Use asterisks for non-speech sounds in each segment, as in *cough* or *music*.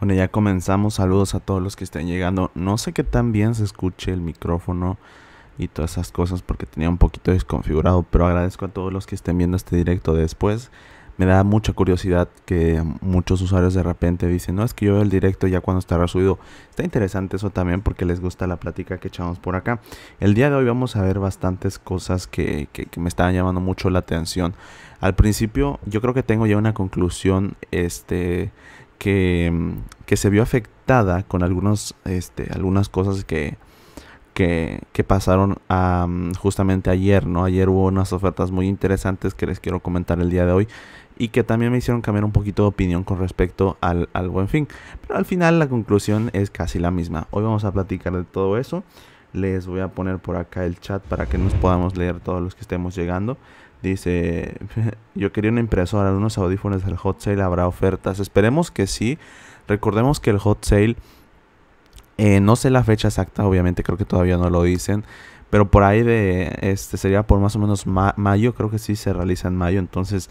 Bueno, ya comenzamos. Saludos a todos los que estén llegando. No sé qué tan bien se escuche el micrófono y todas esas cosas porque tenía un poquito desconfigurado, pero agradezco a todos los que estén viendo este directo después. Me da mucha curiosidad que muchos usuarios de repente dicen, no, es que yo veo el directo ya cuando está subido. Está interesante eso también porque les gusta la plática que echamos por acá. El día de hoy vamos a ver bastantes cosas que, que me estaban llamando mucho la atención. Al principio yo creo que tengo ya una conclusión este, Mm, que, se vio afectada con algunos, este, algunas cosas que, que, pasaron justamente ayer, ¿no? Ayer hubo unas ofertas muy interesantes que les quiero comentar el día de hoy y que también me hicieron cambiar un poquito de opinión con respecto al, al buen fin. Pero al final la conclusión es casi la misma. Hoy vamos a platicar de todo eso. Les voy a poner por acá el chat para que nos podamos leer todos los que estemos llegando. Dice, *laughs* yo quería una impresora, unos audífonos del hot sale, habrá ofertas. Esperemos que sí. Recordemos que el hot sale, eh, no sé la fecha exacta, obviamente creo que todavía no lo dicen. Pero por ahí de, este sería por más o menos mayo, creo que sí se realiza en mayo. Entonces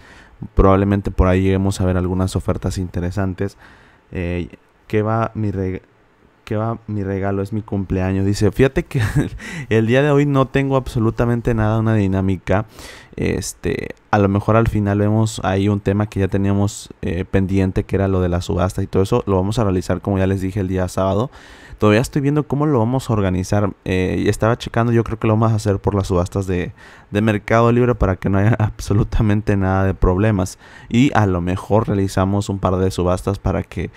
probablemente por ahí lleguemos a ver algunas ofertas interesantes. Eh, ¿Qué va mi va mi regalo, es mi cumpleaños. Dice, fíjate que *laughs* el día de hoy no tengo absolutamente nada, una dinámica. Este, a lo mejor al final vemos ahí un tema que ya teníamos eh, pendiente, que era lo de la subasta y todo eso. Lo vamos a realizar, como ya les dije, el día sábado. Todavía estoy viendo cómo lo vamos a organizar. Eh, y estaba checando, yo creo que lo vamos a hacer por las subastas de, Mercado Libre para que no haya *laughs* absolutamente nada de problemas. Y a lo mejor realizamos un par de subastas para que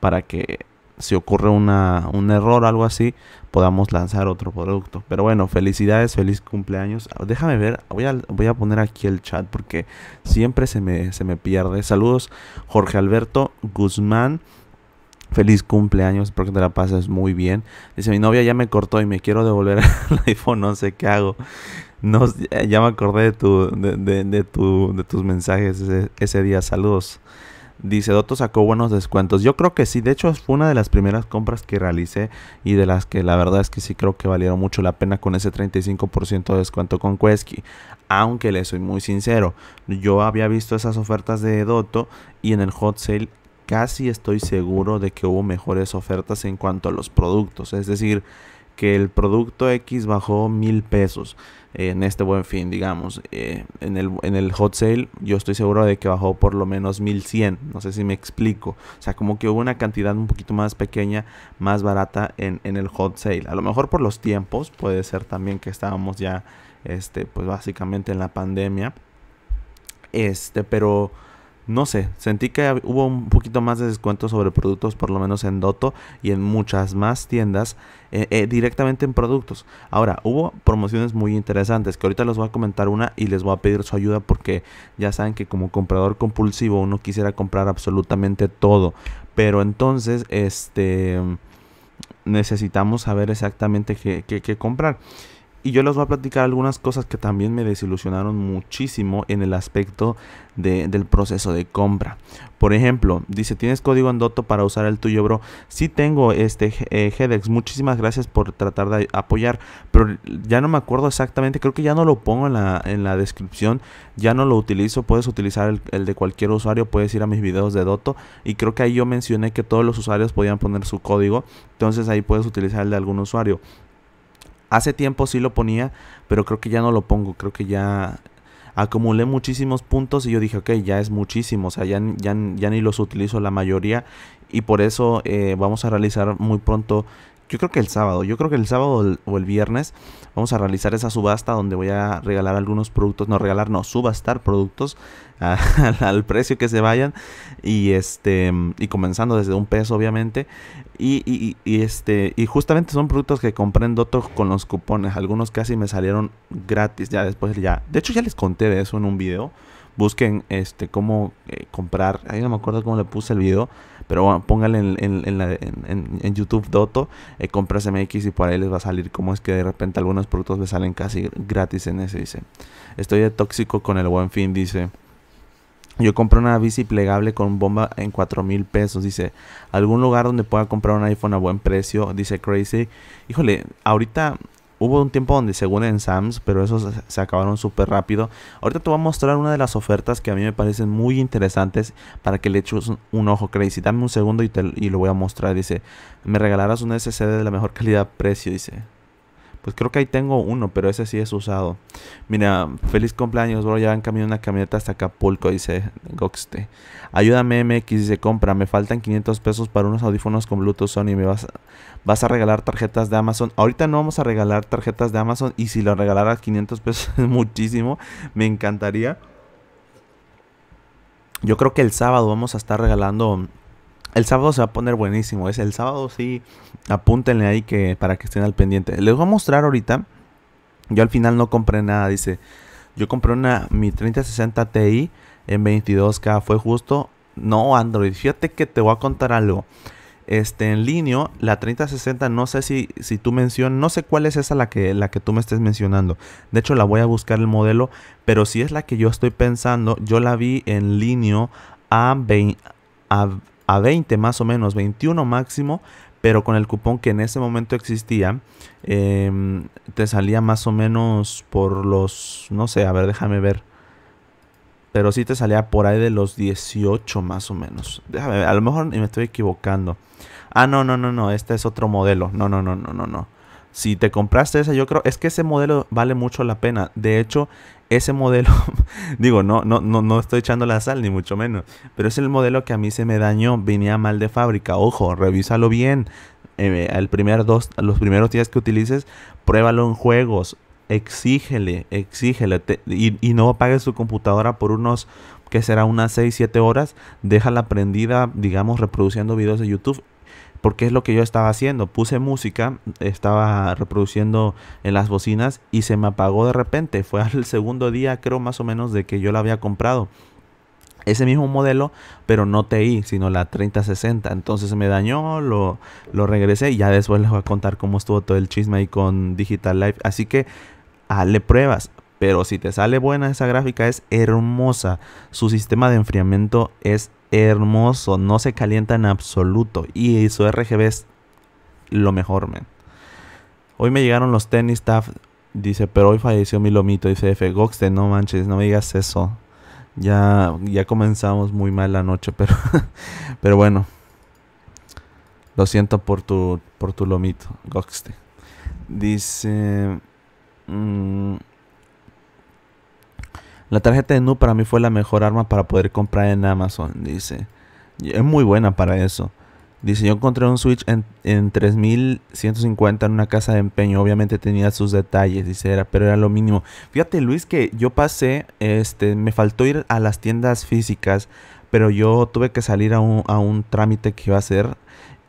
para que si ocurre una, un error, algo así, podamos lanzar otro producto. Pero bueno, felicidades, feliz cumpleaños. Ah, déjame ver, voy a, poner aquí el chat porque siempre se me, se me pierde. Saludos, Jorge Alberto Guzmán. Feliz cumpleaños, espero que te la pases muy bien. Dice, mi novia ya me cortó y me quiero devolver *laughs* el iPhone, no sé qué hago. No, ya me acordé de, tu, de, de, de tus mensajes ese día. Saludos. Dice, Doto sacó buenos descuentos. Yo creo que sí, de hecho fue una de las primeras compras que realicé y de las que la verdad es que sí creo que valieron mucho la pena con ese 35% de descuento con Quesky. Aunque le soy muy sincero, yo había visto esas ofertas de Doto y en el hot sale casi estoy seguro de que hubo mejores ofertas en cuanto a los productos. Es decir, que el producto X bajó mil pesos en este buen fin, digamos. Eh, en, el, en el hot sale yo estoy seguro de que bajó por lo menos 1100, no sé si me explico. O sea, como que hubo una cantidad un poquito más pequeña, más barata en, en el hot sale. A lo mejor por los tiempos, puede ser también que estábamos ya, este, pues básicamente en la pandemia. Este, pero no sé, sentí que hubo un poquito más de descuento sobre productos, por lo menos en Doto y en muchas más tiendas, eh, eh, directamente en productos. Ahora, hubo promociones muy interesantes, que ahorita les voy a comentar una y les voy a pedir su ayuda porque ya saben que como comprador compulsivo uno quisiera comprar absolutamente todo. Pero entonces, este necesitamos saber exactamente qué, qué comprar y yo les voy a platicar algunas cosas que también me desilusionaron muchísimo en el aspecto del proceso de compra. Por ejemplo, dice, ¿tienes código en doto para usar el tuyo, bro? Sí tengo este Hedex, eh, muchísimas gracias por tratar de apoyar, pero ya no me acuerdo exactamente, creo que ya no lo pongo en la, descripción, ya no lo utilizo, puedes utilizar el, el de cualquier usuario, puedes ir a mis videos de Doto y creo que ahí yo mencioné que todos los usuarios podían poner su código, entonces ahí puedes utilizar el de algún usuario. Hace tiempo sí lo ponía, pero creo que ya no lo pongo. Creo que ya acumulé muchísimos puntos y yo dije, ok, ya es muchísimo. O sea, ya, ya, ni los utilizo la mayoría. Y por eso eh, vamos a realizar muy pronto yo creo que el sábado, yo creo que el sábado o el, viernes vamos a realizar esa subasta donde voy a regalar algunos productos, no regalar, no, subastar productos *laughs* al precio que se vayan y este y comenzando desde un peso obviamente y, este y justamente son productos que compré en Doto con los cupones, algunos casi me salieron gratis ya después ya, de hecho ya les conté de eso en un video, busquen este cómo eh, comprar, ahí no me acuerdo cómo le puse el video pero póngale en, YouTube Doto, eh, compras MX y por ahí les va a salir como es que de repente algunos productos le salen casi gratis en ese. Dice, estoy de tóxico con el buen fin, dice. Yo compré una bici plegable con bomba en 4 mil pesos. Dice, algún lugar donde pueda comprar un iPhone a buen precio. Dice Crazy. Híjole, ahorita Hubo un tiempo donde según en Sams, pero esos se acabaron súper rápido. Ahorita te voy a mostrar una de las ofertas que a mí me parecen muy interesantes para que le eches un, ojo, Crazy. Dame un segundo y, te, y lo voy a mostrar. Dice, me regalarás un SSD de la mejor calidad-precio, dice. Pues creo que ahí tengo uno, pero ese sí es usado. Mira, feliz cumpleaños, bro. Ya han cambiado una camioneta hasta Acapulco, dice Goxte. Ayúdame, MX, dice compra. Me faltan 500 pesos para unos audífonos con Bluetooth Sony. ¿Me vas, vas a regalar tarjetas de Amazon? Ahorita no vamos a regalar tarjetas de Amazon. Y si lo regalaras 500 pesos *laughs* es muchísimo. Me encantaría. Yo creo que el sábado vamos a estar regalando el sábado se va a poner buenísimo. Es el sábado, sí. Apúntenle ahí que para que estén al pendiente. Les voy a mostrar ahorita. Yo al final no compré nada, dice. Yo compré una mi 3060 Ti en 22K. Fue justo. No, Android. Fíjate que te voy a contar algo. Este, en línea, la 3060, no sé si, si tú mencionas, no sé cuál es esa la que, la que tú me estés mencionando. De hecho, la voy a buscar el modelo, pero si es la que yo estoy pensando, yo la vi en línea a, 20, a a 20 más o menos, 21 máximo, pero con el cupón que en ese momento existía, em, te salía más o menos por los, no sé, a ver, déjame ver. Pero sí te salía por ahí de los 18 más o menos. Déjame ver, a lo mejor me estoy equivocando. Ah, no, no, no, no, este es otro modelo. No, no, no, no, no, no. Si te compraste ese, yo creo, es que ese modelo vale mucho la pena. De hecho, ese modelo, *laughs* digo, no, no, no, no estoy echando la sal, ni mucho menos, pero es el modelo que a mí se me dañó, venía mal de fábrica, ojo, revísalo bien, eh, primer dos, los primeros días que utilices, pruébalo en juegos, exígele, exígele, y, y, no apagues tu computadora por unos, que será unas 6, 7 horas, déjala prendida, digamos, reproduciendo videos de YouTube porque es lo que yo estaba haciendo. Puse música, estaba reproduciendo en las bocinas y se me apagó de repente. Fue al *laughs* segundo día, creo más o menos, de que yo la había comprado. Ese mismo modelo, pero no TI, sino la 3060. Entonces me dañó, lo, regresé y ya después les voy a contar cómo estuvo todo el chisme ahí con Digital Life. Así que hazle pruebas. Pero si te sale buena esa gráfica, es hermosa. Su sistema de enfriamiento es hermoso, no se calienta en absoluto. Y su RGB es lo mejor, man. Hoy me llegaron los tenis TAF. Dice, pero hoy falleció mi lomito. Dice F. Goxte, no manches, no me digas eso. Ya, ya comenzamos muy mal la noche, *laughs* pero, pero bueno. Lo siento por tu, por tu lomito, Goxte. Dice... Mm, la tarjeta de Nu para mí fue la mejor arma para poder comprar en Amazon, dice. Es muy buena para eso. Dice, yo encontré un Switch en, en 3150 en una casa de empeño. Obviamente tenía sus detalles, dice, era, pero era lo mínimo. Fíjate, Luis, que yo pasé, este, me faltó ir a las tiendas físicas, pero yo tuve que salir a un, trámite que iba a hacer.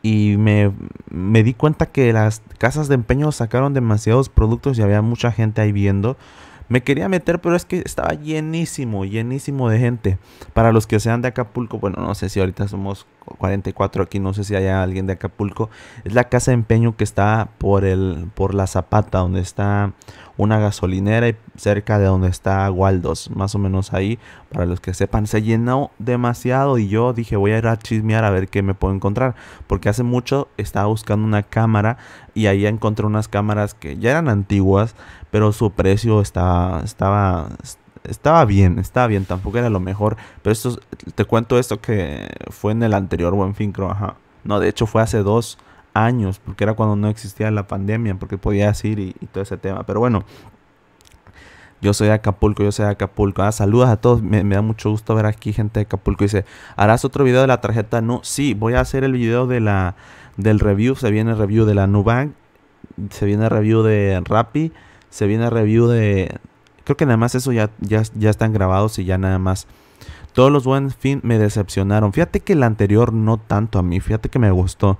Y me, me di cuenta que las casas de empeño sacaron demasiados productos y había mucha gente ahí viendo. Me quería meter, pero es que estaba llenísimo, llenísimo de gente. Para los que sean de Acapulco, bueno, no sé si ahorita somos 44 aquí, no sé si hay alguien de Acapulco. Es la casa de empeño que está por, el, por la Zapata, donde está una gasolinera y cerca de donde está Waldos, más o menos ahí. Para los que sepan, se llenó demasiado y yo dije voy a ir a chismear a ver qué me puedo encontrar. Porque hace mucho estaba buscando una cámara y ahí encontré unas cámaras que ya eran antiguas, pero su precio estaba, estaba, estaba bien, estaba bien, tampoco era lo mejor. Pero esto, te cuento esto que fue en el anterior Buen Fin, creo, No, de hecho fue hace dos años, porque era cuando no existía la pandemia, porque podía ir y, todo ese tema. Pero bueno, yo soy de Acapulco, yo soy de Acapulco. Ah, saludos a todos, me, da mucho gusto ver aquí gente de Acapulco. Dice, ¿harás otro video de la tarjeta? No, sí, voy a hacer el video de la, del review, se viene el review de la Nubank, se viene el review de Rappi se viene review de... Creo que nada más eso ya, ya, ya están grabados y ya nada más. Todos los buen fin me decepcionaron. Fíjate que el anterior no tanto a mí. Fíjate que me gustó.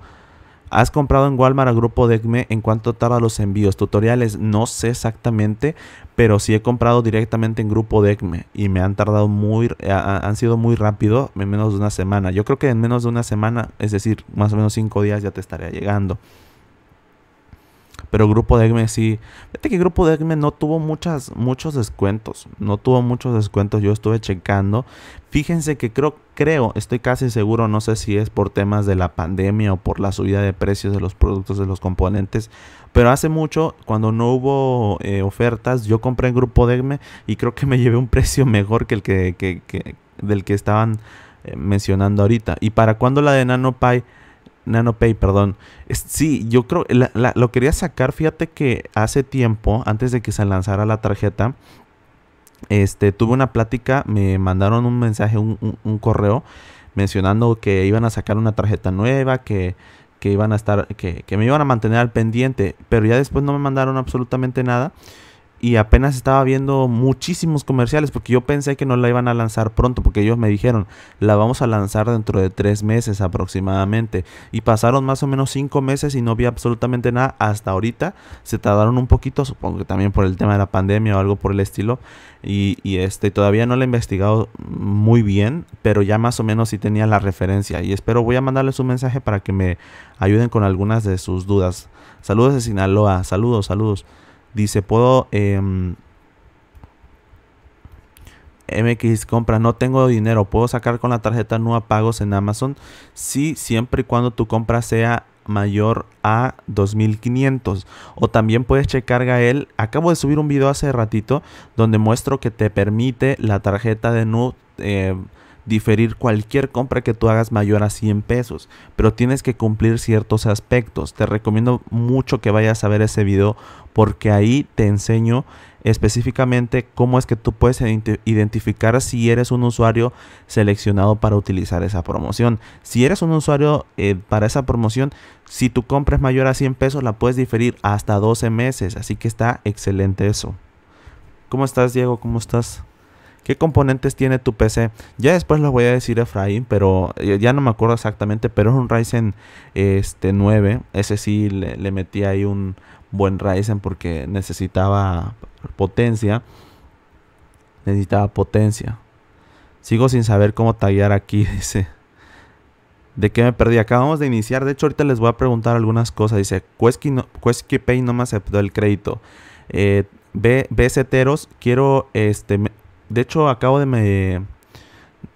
¿Has comprado en Walmart a grupo Decme? ¿En cuánto tardan los envíos? Tutoriales, no sé exactamente, pero sí he comprado directamente en grupo Decme y me han tardado muy, eh, han sido muy rápido, en menos de una semana. Yo creo que en menos de una semana, es decir, más o menos 5 días ya te estaría llegando. Pero Grupo Degme sí. Fíjate que Grupo Degme no tuvo muchas, muchos descuentos. No tuvo muchos descuentos. Yo estuve checando. Fíjense que creo, creo, estoy casi seguro, no sé si es por temas de la pandemia o por la subida de precios de los productos, de los componentes, pero hace mucho, cuando no hubo eh, ofertas, yo compré en Grupo Degme y creo que me *laughs* llevé un precio mejor que el que, del que estaban eh, mencionando ahorita. ¿Y para cuándo la de NanoPie? NanoPay, perdón. sí, yo creo, lo quería sacar, fíjate que hace tiempo, antes de que se lanzara la tarjeta, este, tuve una plática, me mandaron un mensaje, un, correo, mencionando que iban a sacar una tarjeta nueva, que, que iban a estar, que, que me iban a mantener al pendiente, pero ya después no me mandaron absolutamente nada y apenas estaba viendo muchísimos comerciales porque yo pensé que no la iban a lanzar pronto porque ellos me dijeron la vamos a lanzar dentro de tres meses aproximadamente y pasaron más o menos cinco meses y no vi absolutamente nada hasta ahorita se tardaron un poquito supongo que también por el tema de la pandemia o algo por el estilo y, este todavía no la he investigado muy bien pero ya más o menos sí tenía la referencia y espero voy a mandarles un mensaje para que me ayuden con algunas de sus dudas saludos de Sinaloa saludos saludos Dice, puedo... MX em, compra no tengo dinero, puedo sacar con la tarjeta a pagos en Amazon. Sí, siempre y cuando tu compra sea mayor a 2500 o también puedes checar Gael acabo de subir un video hace ratito donde muestro que te permite la tarjeta de NU eh, diferir cualquier compra que tú hagas mayor a 100 pesos, pero tienes que cumplir ciertos aspectos. Te recomiendo mucho que vayas a ver ese video porque ahí te enseño específicamente cómo es que tú puedes identificar si eres un usuario seleccionado para utilizar esa promoción. Si eres un usuario eh, para esa promoción, si tu compra es mayor a 100 pesos, la puedes diferir hasta 12 meses, así que está excelente eso. ¿Cómo estás, Diego? ¿Cómo estás? qué componentes tiene tu PC. Ya después lo voy a decir Efraín, pero eh, ya no me acuerdo exactamente, pero es un Ryzen este, 9. Ese sí le, metí ahí un buen Ryzen porque necesitaba potencia. Necesitaba potencia. Sigo sin saber cómo tallar aquí, *laughs* dice. ¿De qué me perdí? Acabamos de iniciar. De hecho, ahorita les voy a preguntar algunas cosas. Dice, Quesky, no, Pay no me aceptó el crédito. Eh, B, quiero este, de hecho acabo de me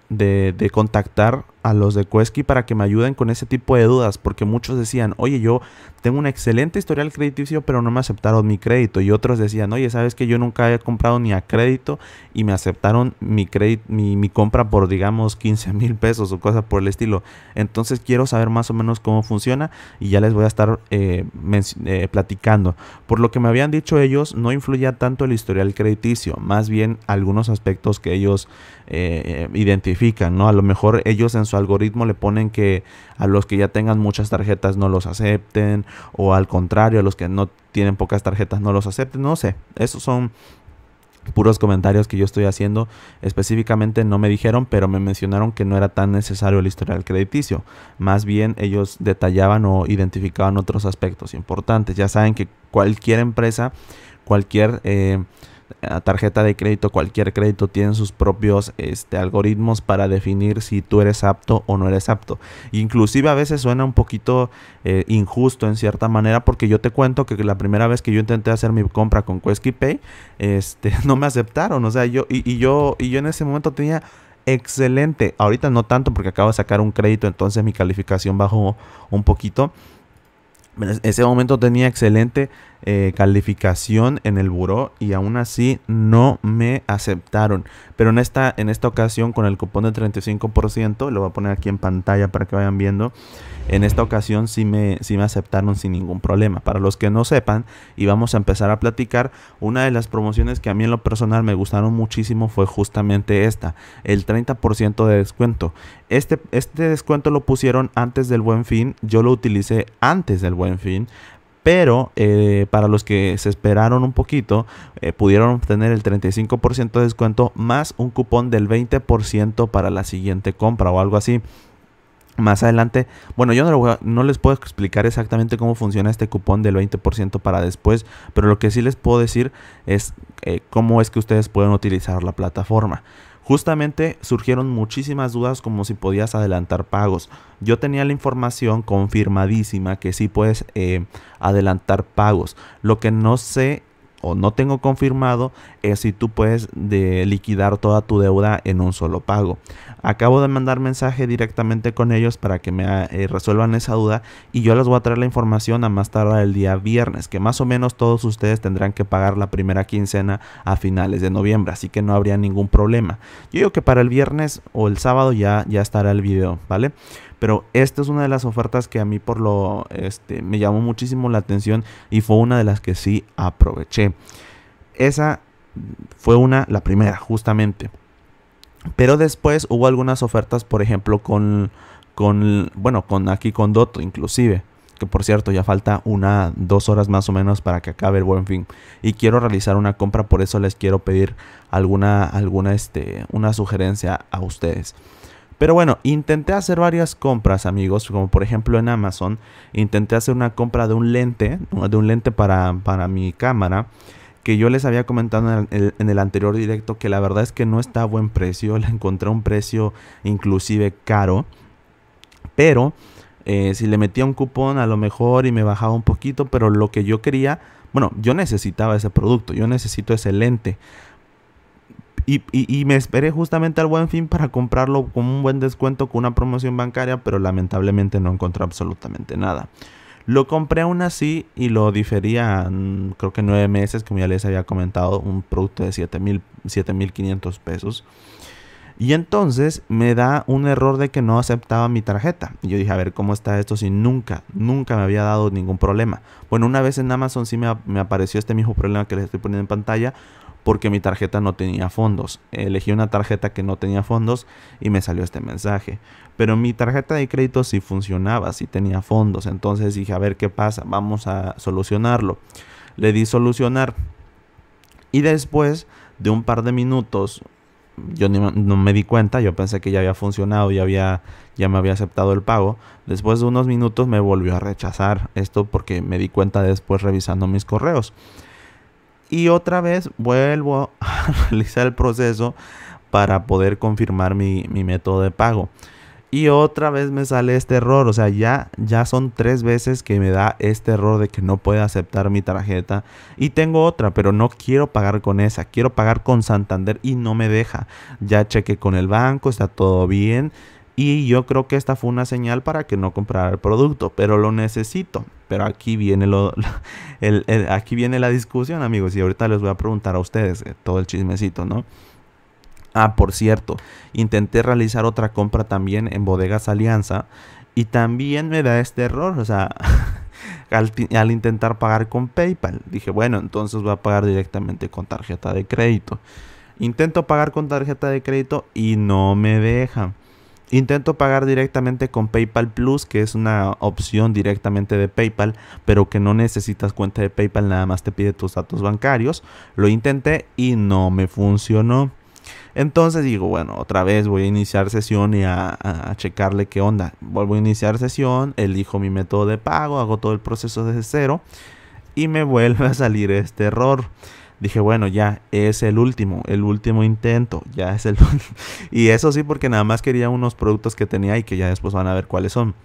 de, de contactar a los de Cuesqui para que me ayuden con ese tipo de dudas, porque muchos decían, oye, yo tengo un excelente historial crediticio, pero no me aceptaron mi crédito. Y otros decían, oye, sabes que yo nunca he comprado ni a crédito y me aceptaron mi, crédito, mi, compra por, digamos, 15 mil pesos o cosas por el estilo. Entonces quiero saber más o menos cómo funciona y ya les voy a estar eh, eh, platicando. Por lo que me habían dicho ellos, no influía tanto el historial crediticio, más bien algunos aspectos que ellos eh, identifican, ¿no? A lo mejor ellos en su algoritmo le ponen que a los que ya tengan muchas tarjetas no los acepten o al contrario, a los que no tienen pocas tarjetas no los acepten, no sé, esos son puros comentarios que yo estoy haciendo. Específicamente no me dijeron, pero me mencionaron que no era tan necesario el historial crediticio. Más bien ellos detallaban o identificaban otros aspectos importantes. Ya saben que cualquier empresa, cualquier... Eh, tarjeta de crédito, cualquier crédito tiene sus propios este, algoritmos para definir si tú eres apto o no eres apto. Inclusive a veces suena un poquito eh, injusto en cierta manera porque yo te cuento que la primera vez que yo intenté hacer mi compra con Quesky Pay, este, *laughs* no me aceptaron. O sea, yo y, y yo y yo en ese momento tenía excelente. Ahorita no tanto porque acabo de sacar un crédito, entonces mi calificación bajó un poquito ese momento tenía excelente eh, calificación en el buró y aún así no me aceptaron. Pero en esta, en esta ocasión con el cupón del 35%, lo voy a poner aquí en pantalla para que vayan viendo, en esta ocasión sí me, sí me aceptaron sin ningún problema. Para los que no sepan y vamos a empezar a platicar, una de las promociones que a mí en lo personal me gustaron muchísimo fue justamente esta, el 30% de descuento. Este, este descuento lo pusieron antes del buen fin, yo lo utilicé antes del buen en fin. Pero eh, para los que se esperaron un poquito, eh, pudieron obtener el 35% de descuento más un cupón del 20% para la siguiente compra o algo así. Más adelante, bueno, yo no, les puedo explicar exactamente cómo funciona este cupón del 20% para después, pero lo que sí les puedo decir es eh, cómo es que ustedes pueden utilizar la plataforma. Justamente surgieron muchísimas dudas como si podías adelantar pagos. Yo tenía la información confirmadísima que sí puedes eh, adelantar pagos. Lo que no sé o no tengo confirmado es si tú puedes de liquidar toda tu deuda en un solo pago. Acabo de mandar mensaje directamente con ellos para que me eh, resuelvan esa duda y yo les voy a traer la información a más tardar el día viernes, que más o menos todos ustedes tendrán que pagar la primera quincena a finales de noviembre, así que no habría ningún problema. Yo digo que para el viernes o el sábado ya, ya estará el video, ¿vale? Pero esta es una de las ofertas que a mí por lo este, me llamó muchísimo la atención y fue una de las que sí aproveché. Esa fue una, la primera, justamente. Pero después hubo algunas ofertas, por ejemplo, con, con bueno, con aquí con Doto inclusive. Que por cierto, ya falta una, dos horas más o menos para que acabe el buen fin. Y quiero realizar una compra, por eso les quiero pedir alguna, alguna, este, una sugerencia a ustedes. Pero bueno, intenté hacer varias compras, amigos, como por ejemplo en Amazon, intenté hacer una compra de un lente, de un lente para, mi cámara que yo les había comentado en el, anterior directo que la verdad es que no está a buen precio, la *laughs* encontré a un precio inclusive caro, pero eh, si le metía un cupón a lo mejor y me bajaba un poquito, pero lo que yo quería, bueno, yo necesitaba ese producto, yo necesito ese lente. Y, me esperé justamente al buen fin para comprarlo con un buen descuento, con una promoción bancaria, pero lamentablemente no encontré absolutamente nada. Lo compré aún así y lo difería mm, creo que nueve meses, como ya les había comentado, un producto de 7.500 pesos. Y entonces me da un error de que no aceptaba mi tarjeta. Y yo dije, a ver, ¿cómo está esto? Si nunca, nunca me había dado ningún problema. Bueno, una vez en Amazon sí me, me apareció este mismo problema que les estoy poniendo en pantalla porque mi tarjeta no tenía fondos. Elegí una tarjeta que no tenía fondos y me salió este mensaje. Pero mi tarjeta de crédito sí funcionaba, sí tenía fondos. Entonces dije, a ver qué pasa, vamos a solucionarlo. Le di solucionar. Y después de un par de minutos, yo no me di cuenta, yo pensé que ya había funcionado, ya, había, ya me había aceptado el pago. Después de unos minutos me volvió a rechazar esto porque me di cuenta después revisando mis correos y otra vez vuelvo a realizar *laughs* el proceso para poder confirmar mi, método de pago. Y otra vez me sale este error, o sea, ya, ya son tres veces que me da este error de que no puede aceptar mi tarjeta. Y tengo otra, pero no quiero pagar con esa, quiero pagar con Santander y no me deja. Ya chequé con el banco, está todo bien. Y yo creo que esta fue una señal para que no comprara el producto, pero lo necesito. Pero aquí viene, lo, *laughs* aquí viene la discusión, amigos. Y ahorita les voy a preguntar a ustedes eh, todo el chismecito, ¿no? Ah, por cierto, intenté realizar otra compra también en Bodegas Alianza. Y también me da este error, o sea, *laughs* al, al, intentar pagar con PayPal. Dije, bueno, entonces voy a pagar directamente con tarjeta de crédito. Intento pagar con tarjeta de crédito y no me dejan Intento pagar directamente con PayPal Plus, que es una opción directamente de PayPal, pero que no necesitas cuenta de PayPal, nada más te pide tus datos bancarios. Lo intenté y no me funcionó. Entonces digo, bueno, otra vez voy a iniciar sesión y a, checarle qué onda. Vuelvo a iniciar sesión, elijo mi método de pago, hago todo el proceso desde cero y me vuelve a salir este error dije, bueno, ya es el último, el último intento, ya es el... *laughs* y eso sí, porque nada más quería unos productos que tenía y que ya después van a ver cuáles son.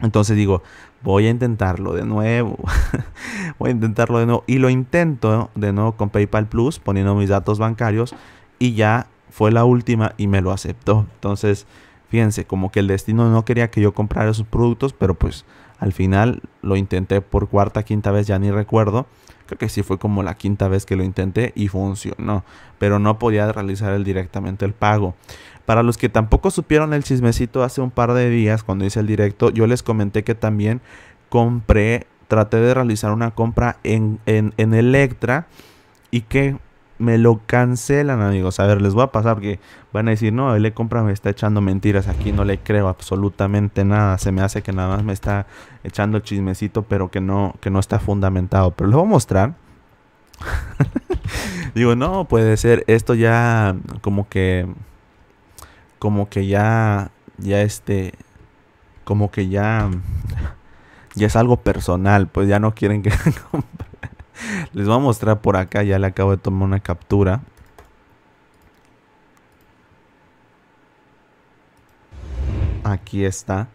Entonces digo, voy a intentarlo de nuevo. *laughs* voy a intentarlo de nuevo. Y lo intento de nuevo con PayPal Plus, poniendo mis datos bancarios. Y ya fue la última y me lo aceptó. Entonces, fíjense, como que el destino no quería que yo comprara esos productos, pero pues al final lo intenté por cuarta, quinta vez, ya ni recuerdo que sí fue como la quinta vez que lo intenté y funcionó, pero no podía realizar directamente el pago. Para los que tampoco supieron el chismecito hace un par de días cuando hice el directo, yo les comenté que también compré, traté de realizar una compra en, en, en Electra y que me lo cancelan, amigos. A ver, les voy a pasar porque van a decir, no, él le compra me está echando mentiras. Aquí no le creo absolutamente nada. Se me hace que nada más me está echando el chismecito, pero que no, que no está fundamentado. Pero les voy a mostrar. *laughs* Digo, no, puede ser. Esto ya como que. Como que ya. Ya este. Como que ya. Ya es algo personal. Pues ya no quieren que *laughs* Les voy a mostrar por acá. Ya le acabo de tomar una captura. Aquí está.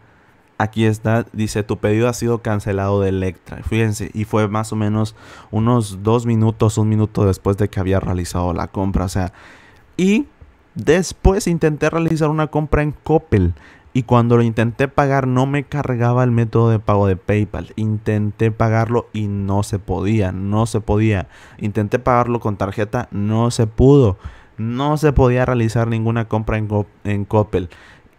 Aquí está. Dice, tu pedido ha sido cancelado de Electra. Fíjense. Y fue más o menos unos dos minutos, un minuto después de que había realizado la compra. O sea. Y después intenté realizar una compra en Coppel. Y cuando lo intenté pagar no me cargaba el método de pago de PayPal. Intenté pagarlo y no se podía, no se podía. Intenté pagarlo con tarjeta, no se pudo. No se podía realizar ninguna compra en, en Coppel.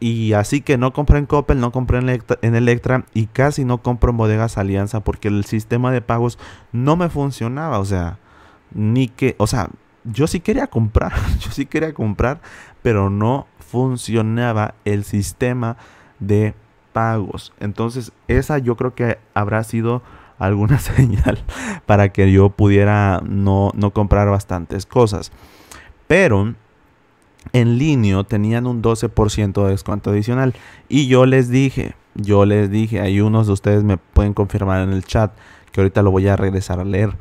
Y así que no compré en Coppel, no compré en Electra, y casi no compro en Bodegas Alianza porque el sistema de pagos no me funcionaba. O sea, ni que, o sea, yo sí quería comprar, *laughs* yo sí quería comprar, pero no funcionaba el sistema de pagos. Entonces, esa yo creo que habrá sido alguna *laughs* señal para que yo pudiera no, no comprar bastantes cosas. Pero en línea tenían un 12% de descuento adicional. Y yo les dije, yo les dije, hay unos de ustedes me pueden confirmar en el chat, que ahorita lo voy a regresar a leer.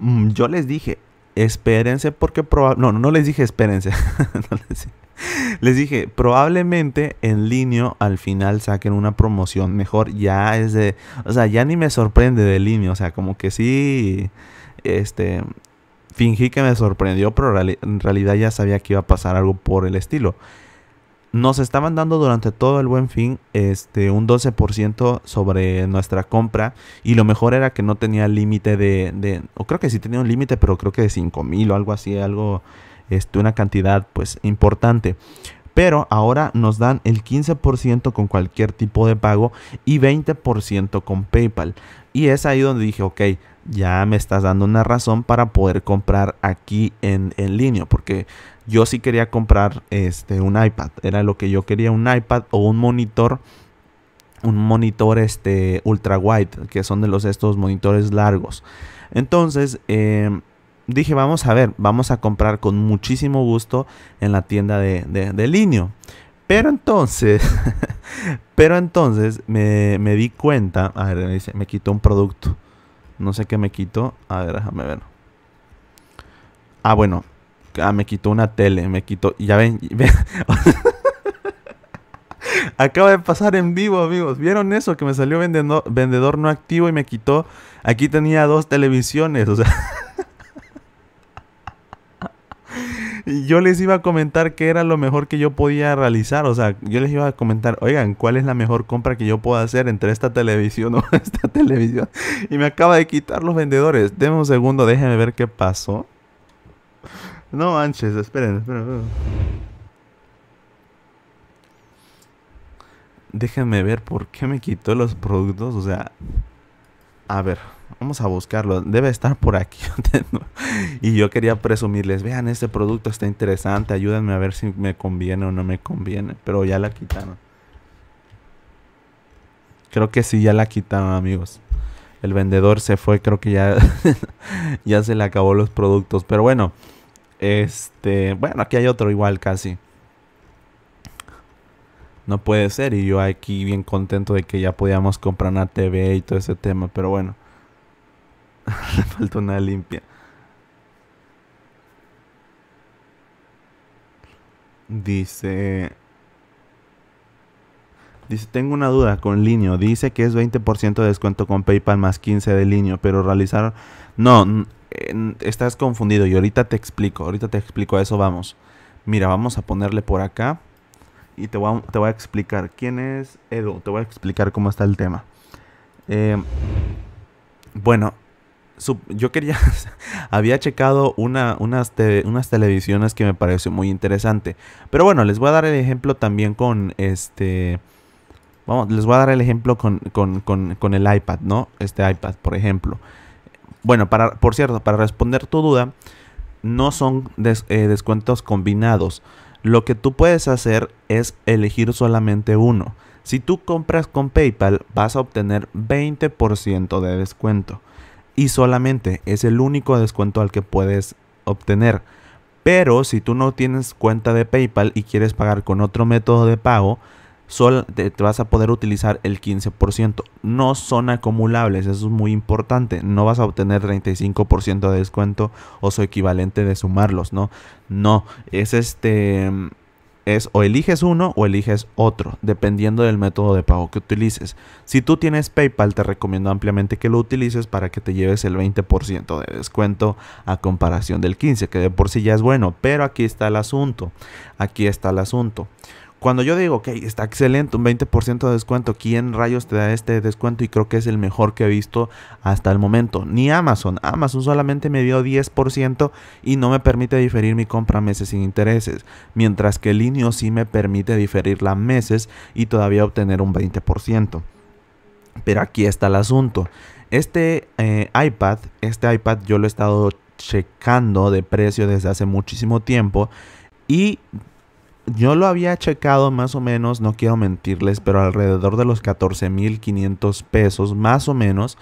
Mm, yo les dije, espérense porque probablemente... No, no les dije espérense. *laughs* les, dije. probablemente en línea al final saquen una promoción mejor. Ya es de... O sea, ya ni me sorprende de línea. O sea, como que sí... Este... Fingí que me sorprendió, pero en realidad ya sabía que iba a pasar algo por el estilo. Nos estaban dando durante todo el buen fin este, un 12% sobre nuestra compra y lo mejor era que no tenía límite de, de, o creo que sí tenía un límite, pero creo que de 5 mil o algo así, algo, este, una cantidad pues importante pero ahora nos dan el 15% con cualquier tipo de pago y 20% con PayPal. Y es ahí donde dije, ok, ya me estás dando una razón para poder comprar aquí en, en línea, porque yo sí quería comprar este un iPad, era lo que yo quería, un iPad o un monitor un monitor este ultra wide que son de los estos monitores largos entonces em, dije vamos a ver vamos a comprar con muchísimo gusto en la tienda de, de, Linio pero entonces *laughs* pero entonces me, di cuenta a ver me me quitó un producto no sé qué me quito. a ver déjame ver ah bueno ah, me quitó una tele, me quitó, ya ven, *laughs* Acaba de pasar en vivo, amigos. ¿Vieron eso? Que me salió vendedor, vendedor no activo y me quitó. Aquí tenía dos televisiones, o sea. *laughs* yo les iba a comentar qué era lo mejor que yo podía realizar. O sea, yo les iba a comentar, oigan, ¿cuál es la mejor compra que yo puedo hacer entre esta televisión o *laughs* esta televisión? Y me acaba de quitar los vendedores. Deme un segundo, déjenme ver qué pasó. No manches, esperen, esperen, esperen. ver por qué me quitó los productos. O sea, a ver, vamos a buscarlo. Debe estar por aquí. *laughs* y yo quería presumirles, vean, este producto está interesante, ayúdenme a ver si me conviene o no me conviene. Pero ya la quitaron. Creo que sí, ya la quitaron, amigos. El vendedor se fue, creo que ya, *laughs* ya se le acabó los productos. Pero bueno, este, bueno, aquí hay otro igual casi. No puede ser. Y yo aquí bien contento de que ya podíamos comprar una TV y todo ese tema. Pero bueno. *laughs* Le falta una limpia. Dice tengo una duda con Linio. Dice que es 20% de descuento con PayPal más 15 de Linio, pero realizar... No, estás confundido y ahorita te explico, ahorita te explico, eso vamos. Mira, vamos a ponerle por acá y te voy a, te voy a explicar quién es Edu, te voy a explicar cómo está el tema. Em, bueno, yo quería, *laughs* había checado una, unas, unas televisiones que me pareció muy interesante, pero bueno, les voy a dar el ejemplo también con este Vamos, les voy a dar el ejemplo con, el iPad, ¿no? Este iPad, por ejemplo. Bueno, para, por cierto, para responder tu duda, no son eh, descuentos combinados. Lo que tú puedes hacer es elegir solamente uno. Si tú compras con PayPal, vas a obtener 20% de descuento. Y solamente es el único descuento al que puedes obtener. Pero si tú no tienes cuenta de PayPal y quieres pagar con otro método de pago, solo te, te, vas a poder utilizar el 15%. No son acumulables, eso es muy importante. No vas a obtener 35% de descuento o su equivalente de sumarlos, ¿no? No, es este es o eliges uno o eliges otro, dependiendo del método de pago que utilices. Si tú tienes PayPal, te recomiendo ampliamente que lo utilices para que te lleves el 20% de descuento a comparación del 15, que de por sí ya es bueno, pero aquí está el asunto. Aquí está el asunto. Cuando yo digo, ok, está excelente, un 20% de descuento, ¿quién rayos te da este descuento? Y creo que es el mejor que he visto hasta el momento. Ni Amazon. Amazon solamente me dio 10% y no me permite diferir mi compra meses sin intereses. Mientras que Linio sí me permite diferirla meses y todavía obtener un 20%. Pero aquí está el asunto. Este eh, iPad, este iPad yo lo he estado checando de precio desde hace muchísimo tiempo y yo lo había checado más o menos, no quiero mentirles, pero alrededor de los 14,500 pesos, más o menos,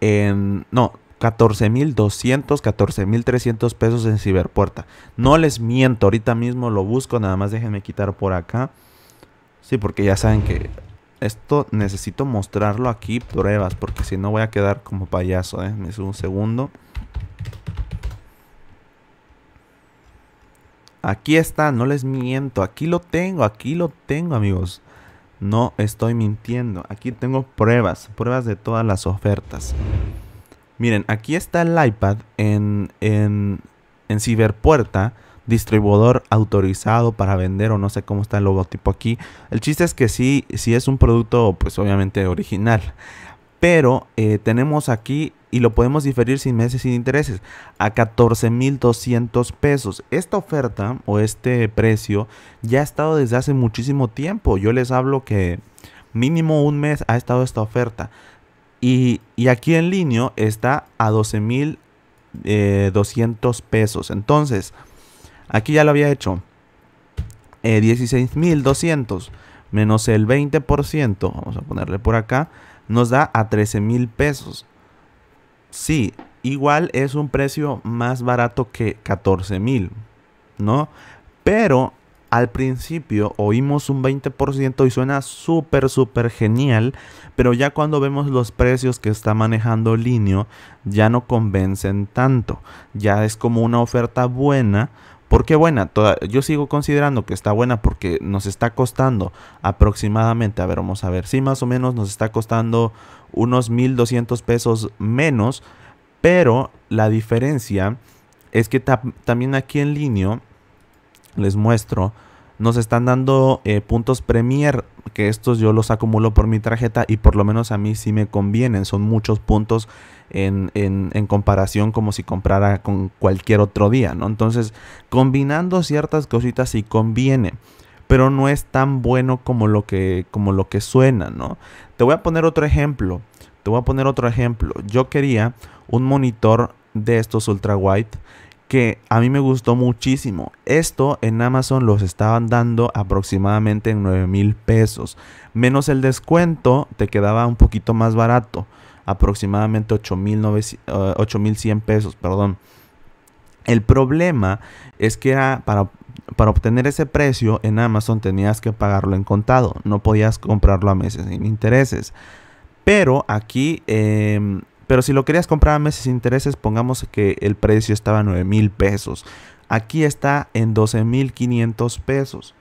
en. No, 14,200, 14,300 pesos en Ciberpuerta. No les miento, ahorita mismo lo busco, nada más déjenme quitar por acá. Sí, porque ya saben que esto necesito mostrarlo aquí, pruebas, porque si no voy a quedar como payaso, ¿eh? un segundo. Aquí está, no les miento. Aquí lo tengo, aquí lo tengo, amigos. No estoy mintiendo. Aquí tengo pruebas, pruebas de todas las ofertas. Miren, aquí está el iPad en, en, en Ciberpuerta, distribuidor autorizado para vender o no sé cómo está el logotipo aquí. El chiste es que sí, sí es un producto pues obviamente original. Pero eh, tenemos aquí y lo podemos diferir sin meses sin intereses a 14.200 pesos. Esta oferta o este precio ya ha estado desde hace muchísimo tiempo. Yo les hablo que mínimo un mes ha estado esta oferta. Y, aquí en línea está a 12.200 eh, pesos. Entonces, aquí ya lo había hecho. Eh, 16.200 menos el 20%, vamos a ponerle por acá, nos da a 13,000 pesos. Sí, igual es un precio más barato que 14 mil, ¿no? Pero al principio oímos un 20% y suena súper, súper genial, pero ya cuando vemos los precios que está manejando Linio, ya no convencen tanto. Ya es como una oferta buena, porque buena? yo sigo considerando que está buena porque nos está costando aproximadamente, a ver, vamos a ver, sí, más o menos nos está costando unos 1.200 pesos menos, pero la diferencia es que también aquí en línea les muestro nos están dando eh, puntos Premier, que estos yo los acumulo por mi tarjeta y por lo menos a mí sí me convienen. Son muchos puntos en, comparación como si comprara con cualquier otro día, ¿no? Entonces, combinando ciertas cositas sí conviene pero no es tan bueno como lo que como lo que suena, ¿no? Te voy a poner otro ejemplo. Te voy a poner otro ejemplo. Yo quería un monitor de estos ultra White que a mí me gustó muchísimo. Esto en Amazon los estaban dando aproximadamente en 9 mil pesos. Menos el descuento te quedaba un poquito más barato. Aproximadamente mil 100 eh, pesos, perdón. El problema es que era para, para obtener ese precio en Amazon tenías que pagarlo en contado. No podías comprarlo a meses sin intereses. Pero aquí... Em, pero si lo querías comprar a meses intereses, pongamos que el precio estaba a 9 mil pesos. Aquí está en 12 mil 500 pesos.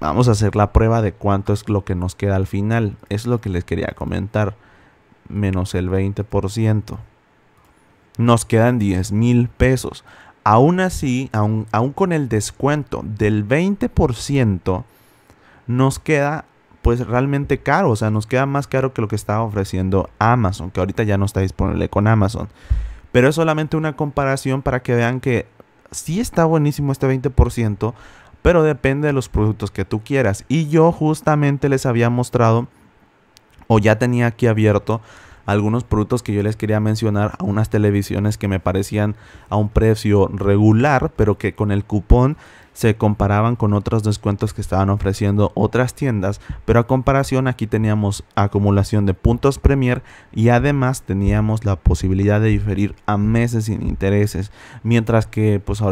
Vamos a hacer la prueba de cuánto es lo que nos queda al final. Es lo que les quería comentar. Menos el 20%. Nos quedan 10 mil pesos. Aún así, aún, aún con el descuento del 20%, nos queda pues realmente caro, o sea, nos queda más caro que lo que estaba ofreciendo Amazon, que ahorita ya no está disponible con Amazon. Pero es solamente una comparación para que vean que sí está buenísimo este 20%, pero depende de los productos que tú quieras. Y yo justamente les había mostrado o ya tenía aquí abierto algunos productos que yo les quería mencionar a unas televisiones que me parecían a un precio regular, pero que con el cupón se comparaban con otros descuentos que estaban ofreciendo otras tiendas, pero a comparación aquí teníamos acumulación de puntos Premier y además teníamos la posibilidad de diferir a meses sin intereses, mientras que pues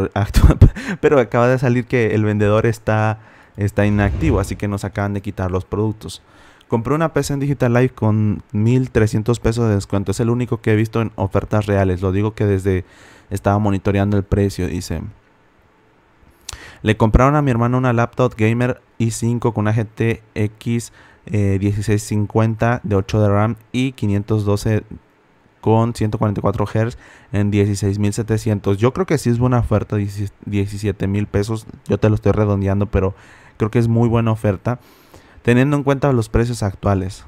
*laughs* pero acaba de salir que el vendedor está está inactivo, así que nos acaban de quitar los productos. Compré una PC en Digital Life con 1300 pesos de descuento. Es el único que he visto en ofertas reales. Lo digo que desde estaba monitoreando el precio, dice. Le compraron a mi hermano una laptop gamer i5 con una GTX 1650 eh, de 8 de RAM y 512 con 144 Hz en 16.700. Yo creo que sí es buena oferta, $17,000 pesos. Yo te lo estoy redondeando, pero creo que es muy buena oferta teniendo en cuenta los precios actuales.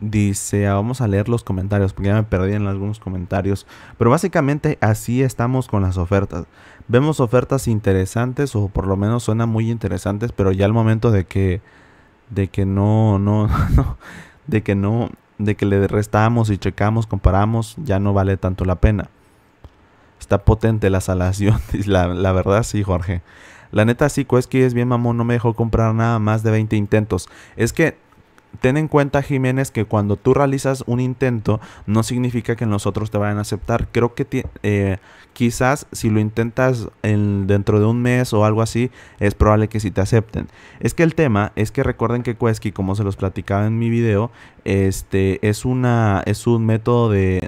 Dice, ah, vamos a leer los comentarios, porque ya me perdí en algunos comentarios. Pero básicamente así estamos con las ofertas. Vemos ofertas interesantes o por lo menos suenan muy interesantes, pero ya al momento de que de que no no *laughs* no de que no de que le restamos y checamos, comparamos, ya no vale tanto la pena. Está potente la salación, *laughs* la, la verdad sí, Jorge. La neta sí, que es bien mamón, no me dejó comprar nada más de 20 intentos. Es que ten en cuenta, Jiménez, que cuando tú realizas un intento, no significa que los otros te vayan a aceptar. Creo que eh, quizás si lo intentas en, dentro de un mes o algo así, es probable que sí te acepten. Es que el tema es que recuerden que Quesky, como se los platicaba en mi video, este, es, una, es un método de,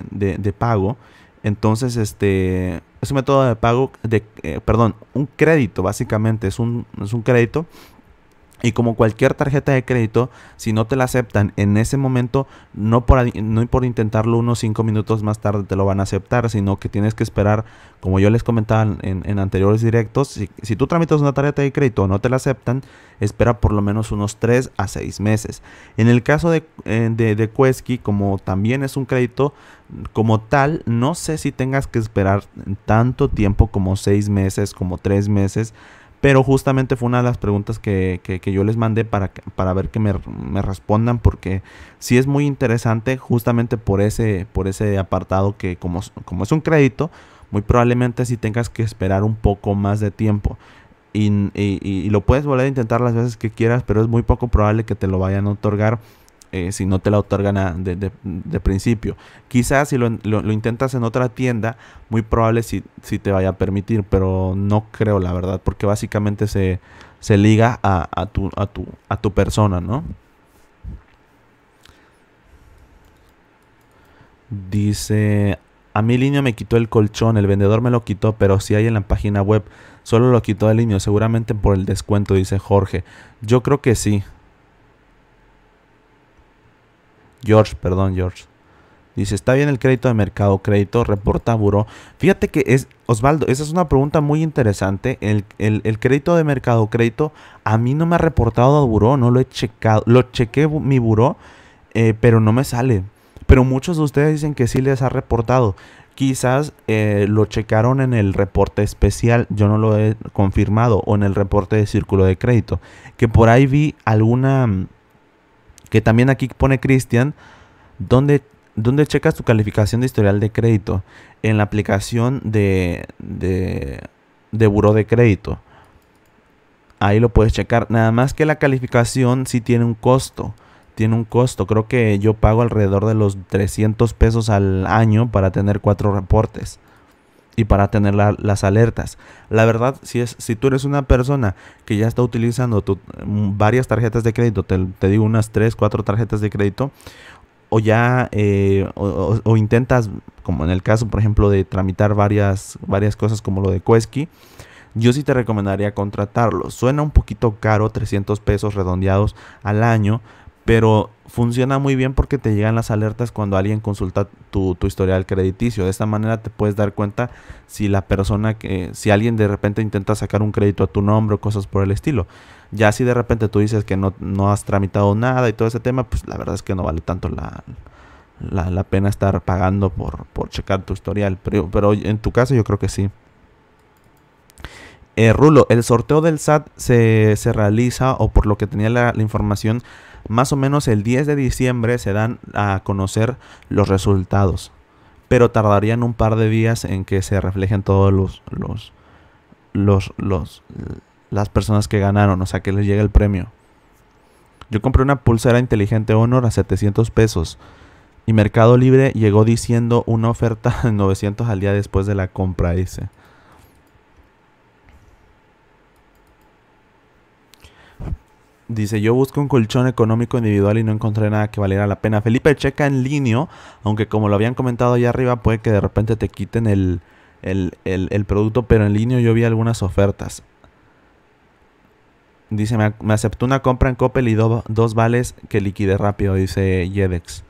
pago. Entonces, este es un método de pago, de, eh, perdón, un crédito básicamente, es un, es un crédito y como cualquier tarjeta de crédito, si no te la aceptan en ese momento, no por, no por intentarlo unos 5 minutos más tarde te lo van a aceptar, sino que tienes que esperar, como yo les comentaba en, anteriores directos, si, tú tramitas una tarjeta de crédito o no te la aceptan, espera por lo menos unos 3 a 6 meses. En el caso de, eh, de, de como también es un crédito como tal, no sé si tengas que esperar tanto tiempo como 6 meses, como 3 meses pero justamente fue una de las preguntas que, que, yo les mandé para, para ver que me, respondan, porque si es muy interesante justamente por ese, por ese apartado que como, como es un crédito, muy probablemente si tengas que esperar un poco más de tiempo. Y, y, y, lo puedes volver a intentar las veces que quieras, pero es muy poco probable que te lo vayan a otorgar eh, si no te la otorgan de, principio. Quizás si lo, intentas en otra tienda, muy probable si, te vaya a permitir, pero no creo la verdad, porque básicamente se, liga a, a, tu, persona, ¿no? Dice, a mi niño me quitó el colchón, el vendedor me lo quitó, pero si hay en la página web, solo lo quitó el niño, seguramente por el descuento, dice Jorge. Yo creo que sí, George, perdón, George. Dice, ¿está bien el crédito de mercado? Crédito, reporta buró. Fíjate que es, Osvaldo, esa es una pregunta muy interesante. El, crédito de mercado, crédito, a mí no me ha reportado a buró, no lo he checado. Lo chequé mi buró, eh, pero no me sale. Pero muchos de ustedes dicen que sí les ha reportado. Quizás eh, lo checaron en el reporte especial, yo no lo he confirmado, o en el reporte de círculo de crédito. Que por ahí vi alguna que también aquí pone Cristian, ¿dónde checas tu calificación de historial de crédito en la aplicación de, de, de buró de crédito. Ahí lo puedes checar. Nada más que la calificación sí tiene un costo. Tiene un costo. Creo que yo pago alrededor de los 300 pesos al año para tener cuatro reportes y para tener las alertas. La verdad, si, es, si tú eres una persona que ya está utilizando mm, varias tarjetas de crédito, te, digo unas 3, 4 tarjetas de crédito, o ya, eh, o, intentas, como en el caso, por ejemplo, de tramitar varias, varias cosas como lo de Quesky, yo sí te recomendaría contratarlo. Suena un poquito caro, 300 pesos redondeados al año, pero funciona muy bien porque te llegan las alertas cuando alguien consulta tu, historial crediticio. De esta manera te puedes dar cuenta si la persona que, si alguien de repente intenta sacar un crédito a tu nombre o cosas por el estilo. Ya si de repente tú dices que no, no has tramitado nada y todo ese tema, pues la verdad es que no vale tanto la, pena estar pagando por, checar tu historial. Pero, en tu caso yo creo que sí. Eh, Rulo, el sorteo del SAT se, realiza, o por lo que tenía la, la información, más o menos el 10 de diciembre se dan a conocer los resultados. Pero tardarían un par de días en que se reflejen todos los, los, los, las personas que ganaron, o sea, que les llegue el premio. Yo compré una pulsera inteligente Honor a 700 pesos y Mercado Libre llegó diciendo una oferta *laughs* de 900 al día después de la compra, dice. Dice, yo busco un colchón económico individual y no encontré nada que valiera la pena. Felipe, checa en línea, aunque como lo habían comentado allá arriba, puede que de repente te quiten el, producto, pero en línea yo vi algunas ofertas. Dice, me, aceptó una compra en Coppel y dos vales que liquide rápido, dice Yedex.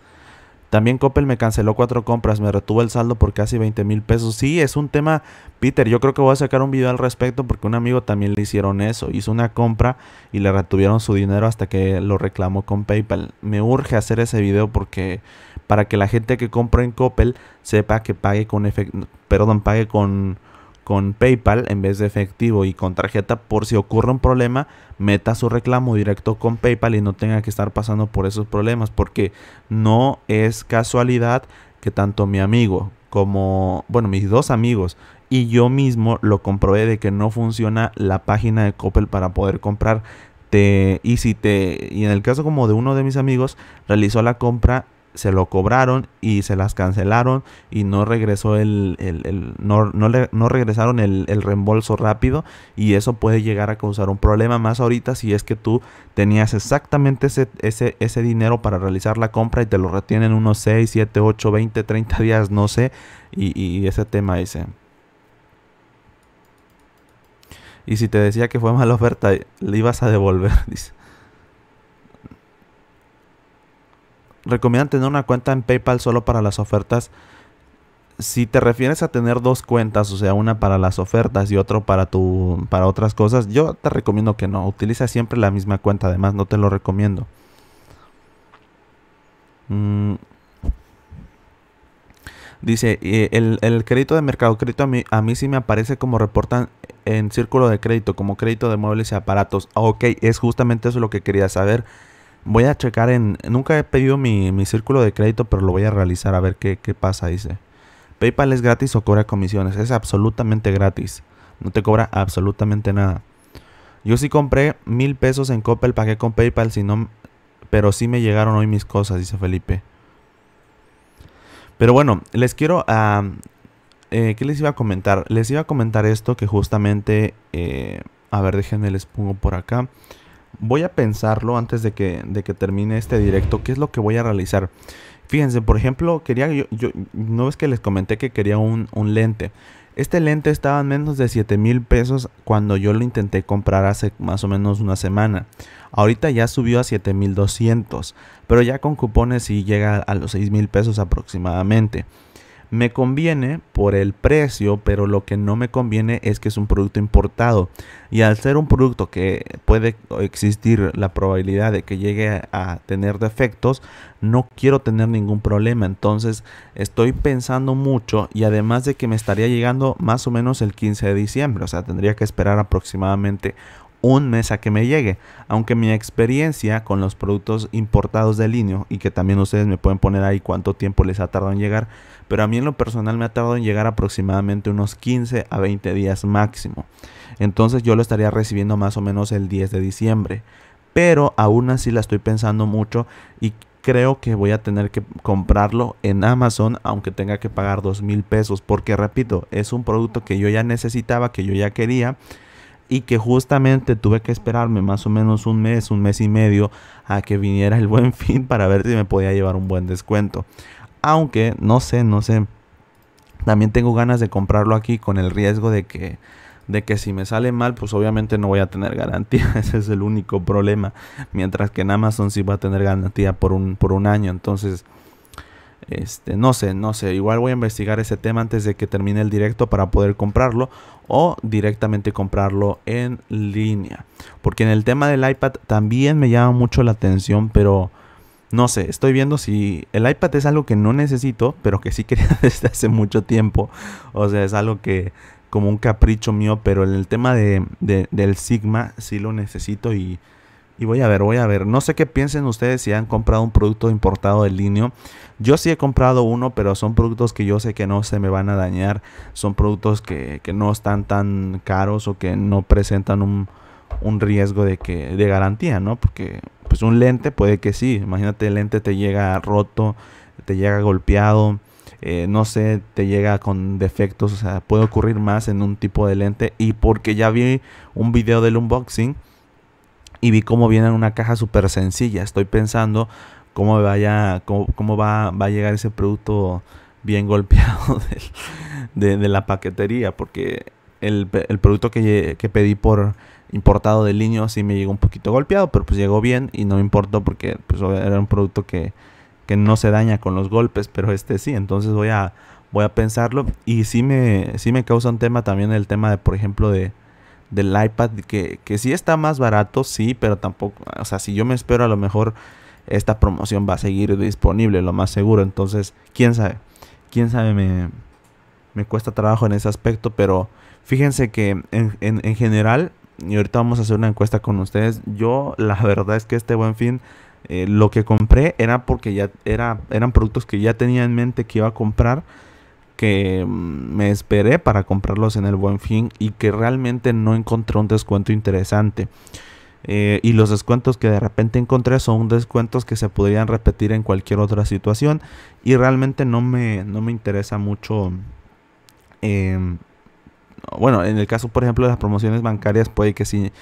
También Coppel me canceló cuatro compras, me retuvo el saldo por casi 20 mil pesos. Sí, es un tema, Peter, yo creo que voy a sacar un video al respecto porque un amigo también le hicieron eso. Hizo una compra y le retuvieron su dinero hasta que lo reclamó con PayPal. Me urge hacer ese video porque para que la gente que compra en Coppel sepa que pague con efect perdón, pague con con PayPal en vez de efectivo y con tarjeta por si ocurre un problema, meta su reclamo directo con PayPal y no tenga que estar pasando por esos problemas porque no es casualidad que tanto mi amigo como, bueno, mis dos amigos y yo mismo lo comprobé de que no funciona la página de Coppel para poder comprar. y si te y en el caso como de uno de mis amigos realizó la compra se lo cobraron y se las cancelaron y no regresó el, no, no, le, no, regresaron el, reembolso rápido y eso puede llegar a causar un problema más ahorita si es que tú tenías exactamente ese, ese, ese dinero para realizar la compra y te lo retienen unos 6, 7, 8, 20, 30 días, no sé, y, y ese tema ese. Y si te decía que fue mala oferta, le ibas a devolver, *laughs* dice. recomiendan tener una cuenta en PayPal solo para las ofertas. Si te refieres a tener dos cuentas, o sea, una para las ofertas y otra para tu para otras cosas, yo te recomiendo que no, utiliza siempre la misma cuenta, además no te lo recomiendo. Mm. Dice, eh, el, crédito de mercado crédito a mí, a mí sí me aparece como reportan en círculo de crédito, como crédito de muebles y aparatos. Ok, es justamente eso lo que quería saber. Voy a checar en... Nunca he pedido mi, círculo de crédito, pero lo voy a realizar a ver qué, pasa, dice. PayPal es gratis o cobra comisiones. Es absolutamente gratis. No te cobra absolutamente nada. Yo sí compré mil pesos en Coppel, paqué con PayPal, si pero sí me llegaron hoy mis cosas, dice Felipe. Pero bueno, les quiero... Eh, ¿Qué les iba a comentar? Les iba a comentar esto que justamente... Eh, a ver, déjenme les pongo por acá voy a pensarlo antes de que, termine este directo, qué es lo que voy a realizar. Fíjense, por ejemplo, quería yo, no es que les comenté que quería un, un lente. Este lente estaba en menos de 7 mil pesos cuando yo lo intenté comprar hace más o menos una semana. Ahorita ya subió a 7200, pero ya con cupones sí llega a los 6 mil pesos aproximadamente. Me conviene por el precio, pero lo que no me conviene es que es un producto importado. Y al ser un producto que puede existir la probabilidad de que llegue a tener defectos, no quiero tener ningún problema. Entonces estoy pensando mucho y además de que me estaría llegando más o menos el 15 de diciembre, o sea, tendría que esperar aproximadamente un mes a que me llegue. Aunque mi experiencia con los productos importados de Linio y que también ustedes me pueden poner ahí cuánto tiempo les ha tardado en llegar, pero a mí en lo personal me ha tardado en llegar aproximadamente unos 15 a 20 días máximo. Entonces yo lo estaría recibiendo más o menos el 10 de diciembre. Pero aún así la estoy pensando mucho y creo que voy a tener que comprarlo en Amazon aunque tenga que pagar dos mil pesos porque repito es un producto que yo ya necesitaba que yo ya quería y que justamente tuve que esperarme más o menos un mes, un mes y medio a que viniera el buen *laughs* fin para ver si me podía llevar un buen descuento. Aunque, no sé, no sé. También tengo ganas de comprarlo aquí con el riesgo de que, de que si me sale mal, pues obviamente no voy a tener garantía. *laughs* Ese es el único problema. Mientras que en Amazon sí va a tener garantía por un, por un año. Entonces, este, no sé, no sé, igual voy a investigar ese tema antes de que termine el directo para poder comprarlo o directamente comprarlo en línea. Porque en el tema del iPad también me llama mucho la atención, pero no sé, estoy viendo si el iPad es algo que no necesito, pero que sí quería *laughs* desde hace mucho tiempo. O sea, es algo que como un capricho mío, pero en el tema de, del Sigma sí lo necesito y y voy a ver, voy a ver. No sé qué piensen ustedes si han comprado un producto importado de línea. Yo sí he comprado uno, pero son productos que yo sé que no se me van a dañar. Son productos que, no están tan caros o que no presentan un, riesgo de, que, de garantía, ¿no? Porque pues un lente puede que sí. Imagínate, el lente te llega roto, te llega golpeado. Eh, no sé, te llega con defectos, o sea, puede ocurrir más en un tipo de lente. Y porque ya vi un video del unboxing, y vi cómo viene en una caja súper sencilla. Estoy pensando cómo vaya, cómo, va, va, a llegar ese producto bien *laughs* golpeado de, la paquetería, porque el, producto que, pedí por importado de niño sí me llegó un poquito golpeado, pero pues llegó bien y no me importó porque pues, era un producto que, no se daña con los golpes, pero este sí, entonces voy a, voy a pensarlo y sí me, sí me causa un tema también el tema de, por ejemplo, de, del iPad, que, que sí está más barato, sí, pero tampoco, o sea, si yo me espero a lo mejor esta promoción va a seguir disponible, lo más seguro, entonces, quién sabe, quién sabe, me, me cuesta trabajo en ese aspecto, pero fíjense que en, general, y ahorita vamos a hacer una encuesta con ustedes, yo la *laughs* verdad es que este buen fin... Eh, lo que compré era porque ya era, eran productos que ya tenía en mente que iba a comprar que mm, me esperé para comprarlos en el buen fin y que realmente no encontré un descuento interesante. Eh, y los descuentos que de repente encontré son descuentos que se podrían repetir en cualquier otra situación y realmente no me, no me interesa mucho. Em, bueno, en el caso por ejemplo de las promociones bancarias puede que sí,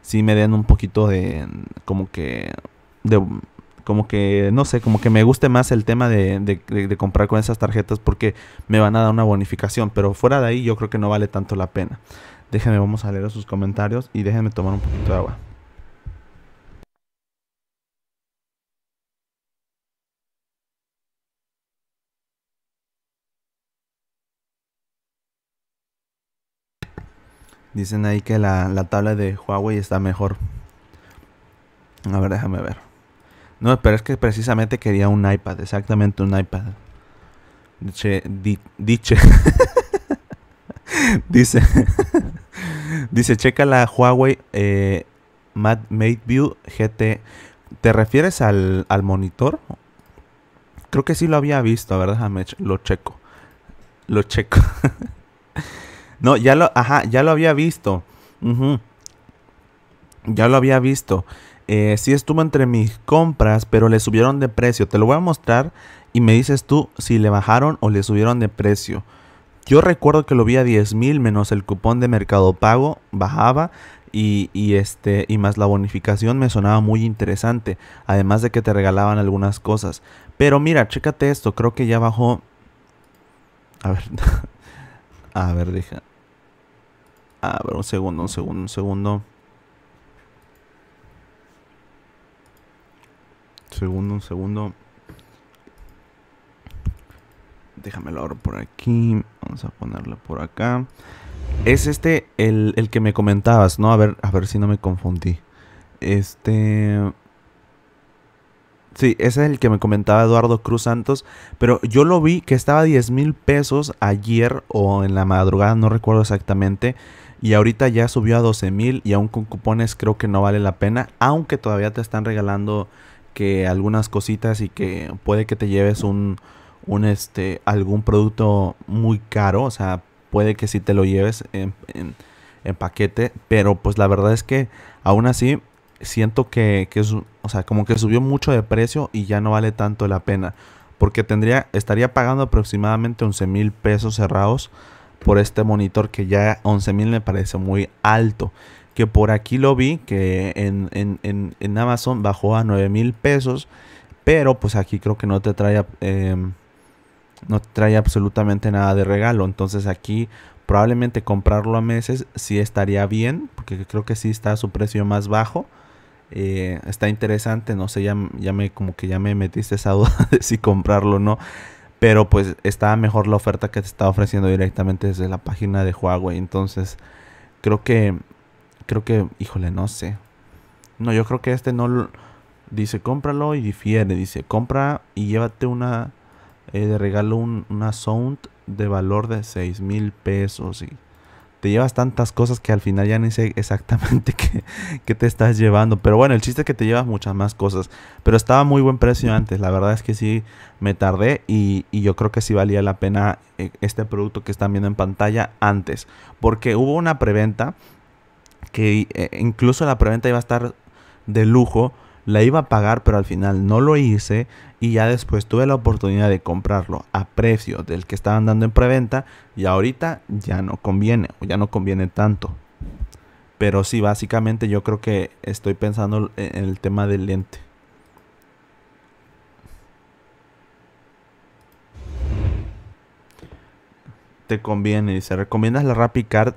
sí me den un poquito de como que de como que, no sé, como que me guste más el tema de, comprar con esas tarjetas porque me van a dar una bonificación. Pero fuera de ahí yo creo que no vale tanto la pena. Déjenme, vamos a leer sus comentarios y déjenme tomar un poquito de agua. Dicen ahí que la, la tabla de Huawei está mejor. A ver, déjame ver. No, pero es que precisamente quería un iPad, exactamente un iPad. Dice, dice, *laughs* *laughs* dice, checa la Huawei eh, View GT. ¿Te refieres al, monitor? Creo que sí lo había visto, a ver, lo checo. Lo checo. *laughs* no, ya lo, ajá, ya lo había visto. Ya lo había visto. Eh, si estuvo entre mis compras, pero le subieron de precio. Te lo voy a mostrar y me dices tú si le bajaron o le subieron de precio. Yo recuerdo que lo vi a 10.000 menos el cupón de Mercado Pago, bajaba y, y, este, y más la bonificación me sonaba muy interesante, además de que te regalaban algunas cosas. Pero mira, chécate esto, creo que ya bajó... A ver, *laughs* a ver, deja... A ver, un segundo, un segundo, un segundo. segundo, un segundo. Déjamelo ahora por aquí. Vamos a ponerlo por acá. Es este el, que me comentabas, ¿no? A ver, a ver si no me confundí. Este. Sí, ese es el que me comentaba Eduardo Cruz Santos. Pero yo lo vi que estaba a 10 mil pesos ayer o en la madrugada, no recuerdo exactamente. Y ahorita ya subió a 12 mil y aún con cupones creo que no vale la pena. Aunque todavía te están regalando que algunas cositas y que puede que te lleves un, este, algún producto muy caro, o sea, puede que si te lo lleves en, paquete, pero pues la verdad es que aún así siento que, es, o sea, como que subió mucho de precio y ya no vale tanto la pena, porque tendría, estaría pagando aproximadamente 11 mil pesos cerrados por este monitor que ya 11 mil me parece muy alto que por aquí lo vi, que en, Amazon bajó a 9 mil pesos, pero pues aquí creo que no te trae, em, no trae absolutamente nada de regalo, entonces aquí probablemente comprarlo a meses sí estaría bien, porque creo que sí está a su precio más bajo. Eh, está interesante, no sé, ya, ya, me como que ya me metiste esa *laughs* duda de si comprarlo o no. Pero pues está mejor la oferta que te está ofreciendo directamente desde la página de Huawei. Entonces, creo que creo que, híjole, no sé. No, yo creo que este no dice cómpralo y difiere. Dice compra y llévate una eh, de regalo un, una sound de valor de 6 mil pesos. Y te llevas tantas cosas que al final ya ni sé exactamente *laughs* qué, te estás llevando. Pero bueno, el chiste es que te llevas muchas más cosas. Pero estaba muy buen precio antes. La verdad es que sí me tardé y, yo creo que sí valía la pena eh, este producto que están viendo en pantalla antes. Porque hubo una preventa que e, incluso la preventa iba a estar de lujo, la iba a pagar, pero al final no lo hice y ya después tuve la oportunidad de comprarlo a precio del que estaban dando en preventa y ahorita ya no conviene o ya no conviene tanto. Pero sí, básicamente yo creo que estoy pensando e, en el tema del lente. Te conviene, dice, ¿recomiendas la RapiCard?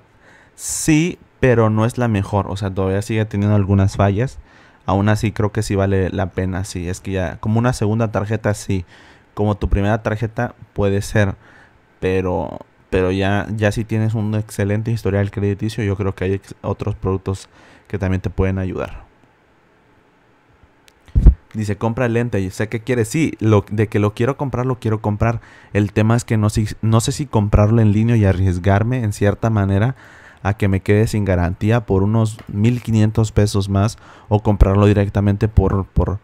Sí, pero no es la mejor. O sea, todavía sigue teniendo algunas fallas. Aún así creo que sí vale la pena. Sí, es que ya como una segunda tarjeta, sí. Como tu primera tarjeta puede ser. Pero, pero ya, ya si tienes un excelente historial crediticio, yo creo que hay otros productos que también te pueden ayudar. Dice, compra lente. Yo sé que quiere. Sí, lo, de que lo quiero comprar, lo quiero comprar. El tema es que no sé si comprarlo en línea y arriesgarme en cierta manera a que me quede sin garantía por unos 1500 pesos más o comprarlo directamente por por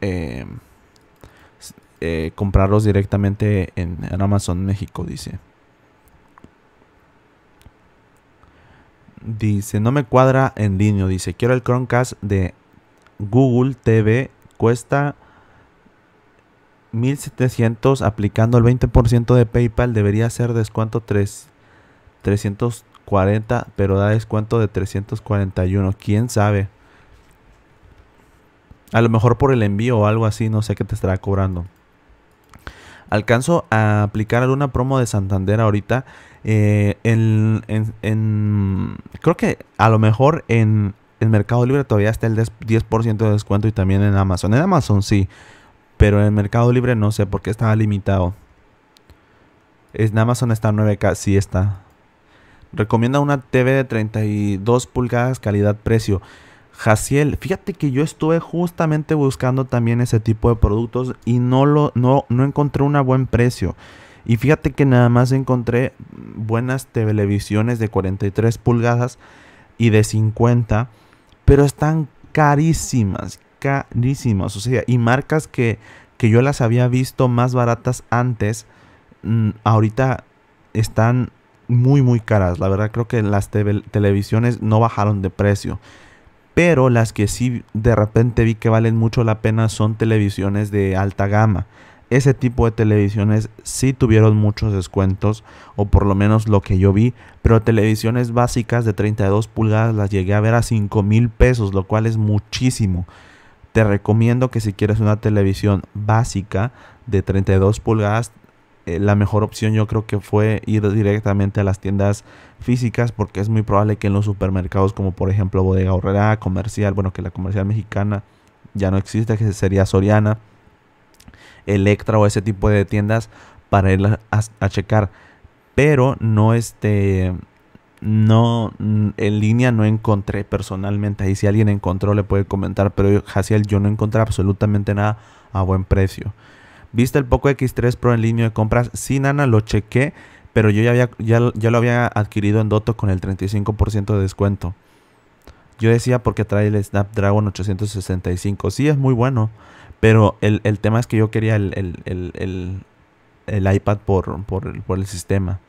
eh, eh, comprarlos directamente en, Amazon México dice dice no me cuadra en línea dice quiero el Chromecast de Google TV cuesta 1700 aplicando el 20% de PayPal debería ser descuento 3 340, pero da descuento de 341. ¿Quién sabe? A lo mejor por el envío o algo así, no sé qué te estará cobrando. Alcanzo a aplicar alguna promo de Santander ahorita. Eh, creo que a lo mejor en, el Mercado Libre todavía está el 10% de descuento y también en Amazon. En Amazon sí, pero en Mercado Libre no sé por qué estaba limitado. En Amazon está 9K, sí está. Recomienda una TV de 32 pulgadas calidad-precio. Jaciel, fíjate que yo estuve justamente buscando también ese tipo de productos y no, lo, no, no encontré una buen precio. Y fíjate que nada más encontré buenas televisiones de 43 pulgadas y de 50, pero están carísimas, carísimas. O sea, y marcas que, que yo las había visto más baratas antes, mm, ahorita están muy, muy caras. La verdad creo que las televisiones no bajaron de precio. Pero las que sí de repente vi que valen mucho la pena son televisiones de alta gama. Ese tipo de televisiones sí tuvieron muchos descuentos, o por lo menos lo que yo vi, pero televisiones básicas de 32 pulgadas las llegué a ver a 5 mil pesos, lo cual es muchísimo. Te recomiendo que si quieres una televisión básica de 32 pulgadas, eh, la mejor opción yo creo que fue ir directamente a las tiendas físicas porque es muy probable que en los supermercados como por ejemplo Bodega Horrera, Comercial, bueno que la Comercial Mexicana ya no existe, que sería Soriana, Electra o ese tipo de tiendas para ir a, checar. Pero no este no en línea no encontré personalmente ahí si alguien encontró le puede comentar pero Jaciel yo no encontré absolutamente nada a buen precio ¿Viste el Poco X3 Pro en línea de compras? Sí, Nana, lo chequé, pero yo ya, había, ya, lo había adquirido en Doto con el 35% de descuento. Yo decía porque trae el Snapdragon 865. Sí, es muy bueno. Pero el, tema es que yo quería el, iPad por, por, el sistema.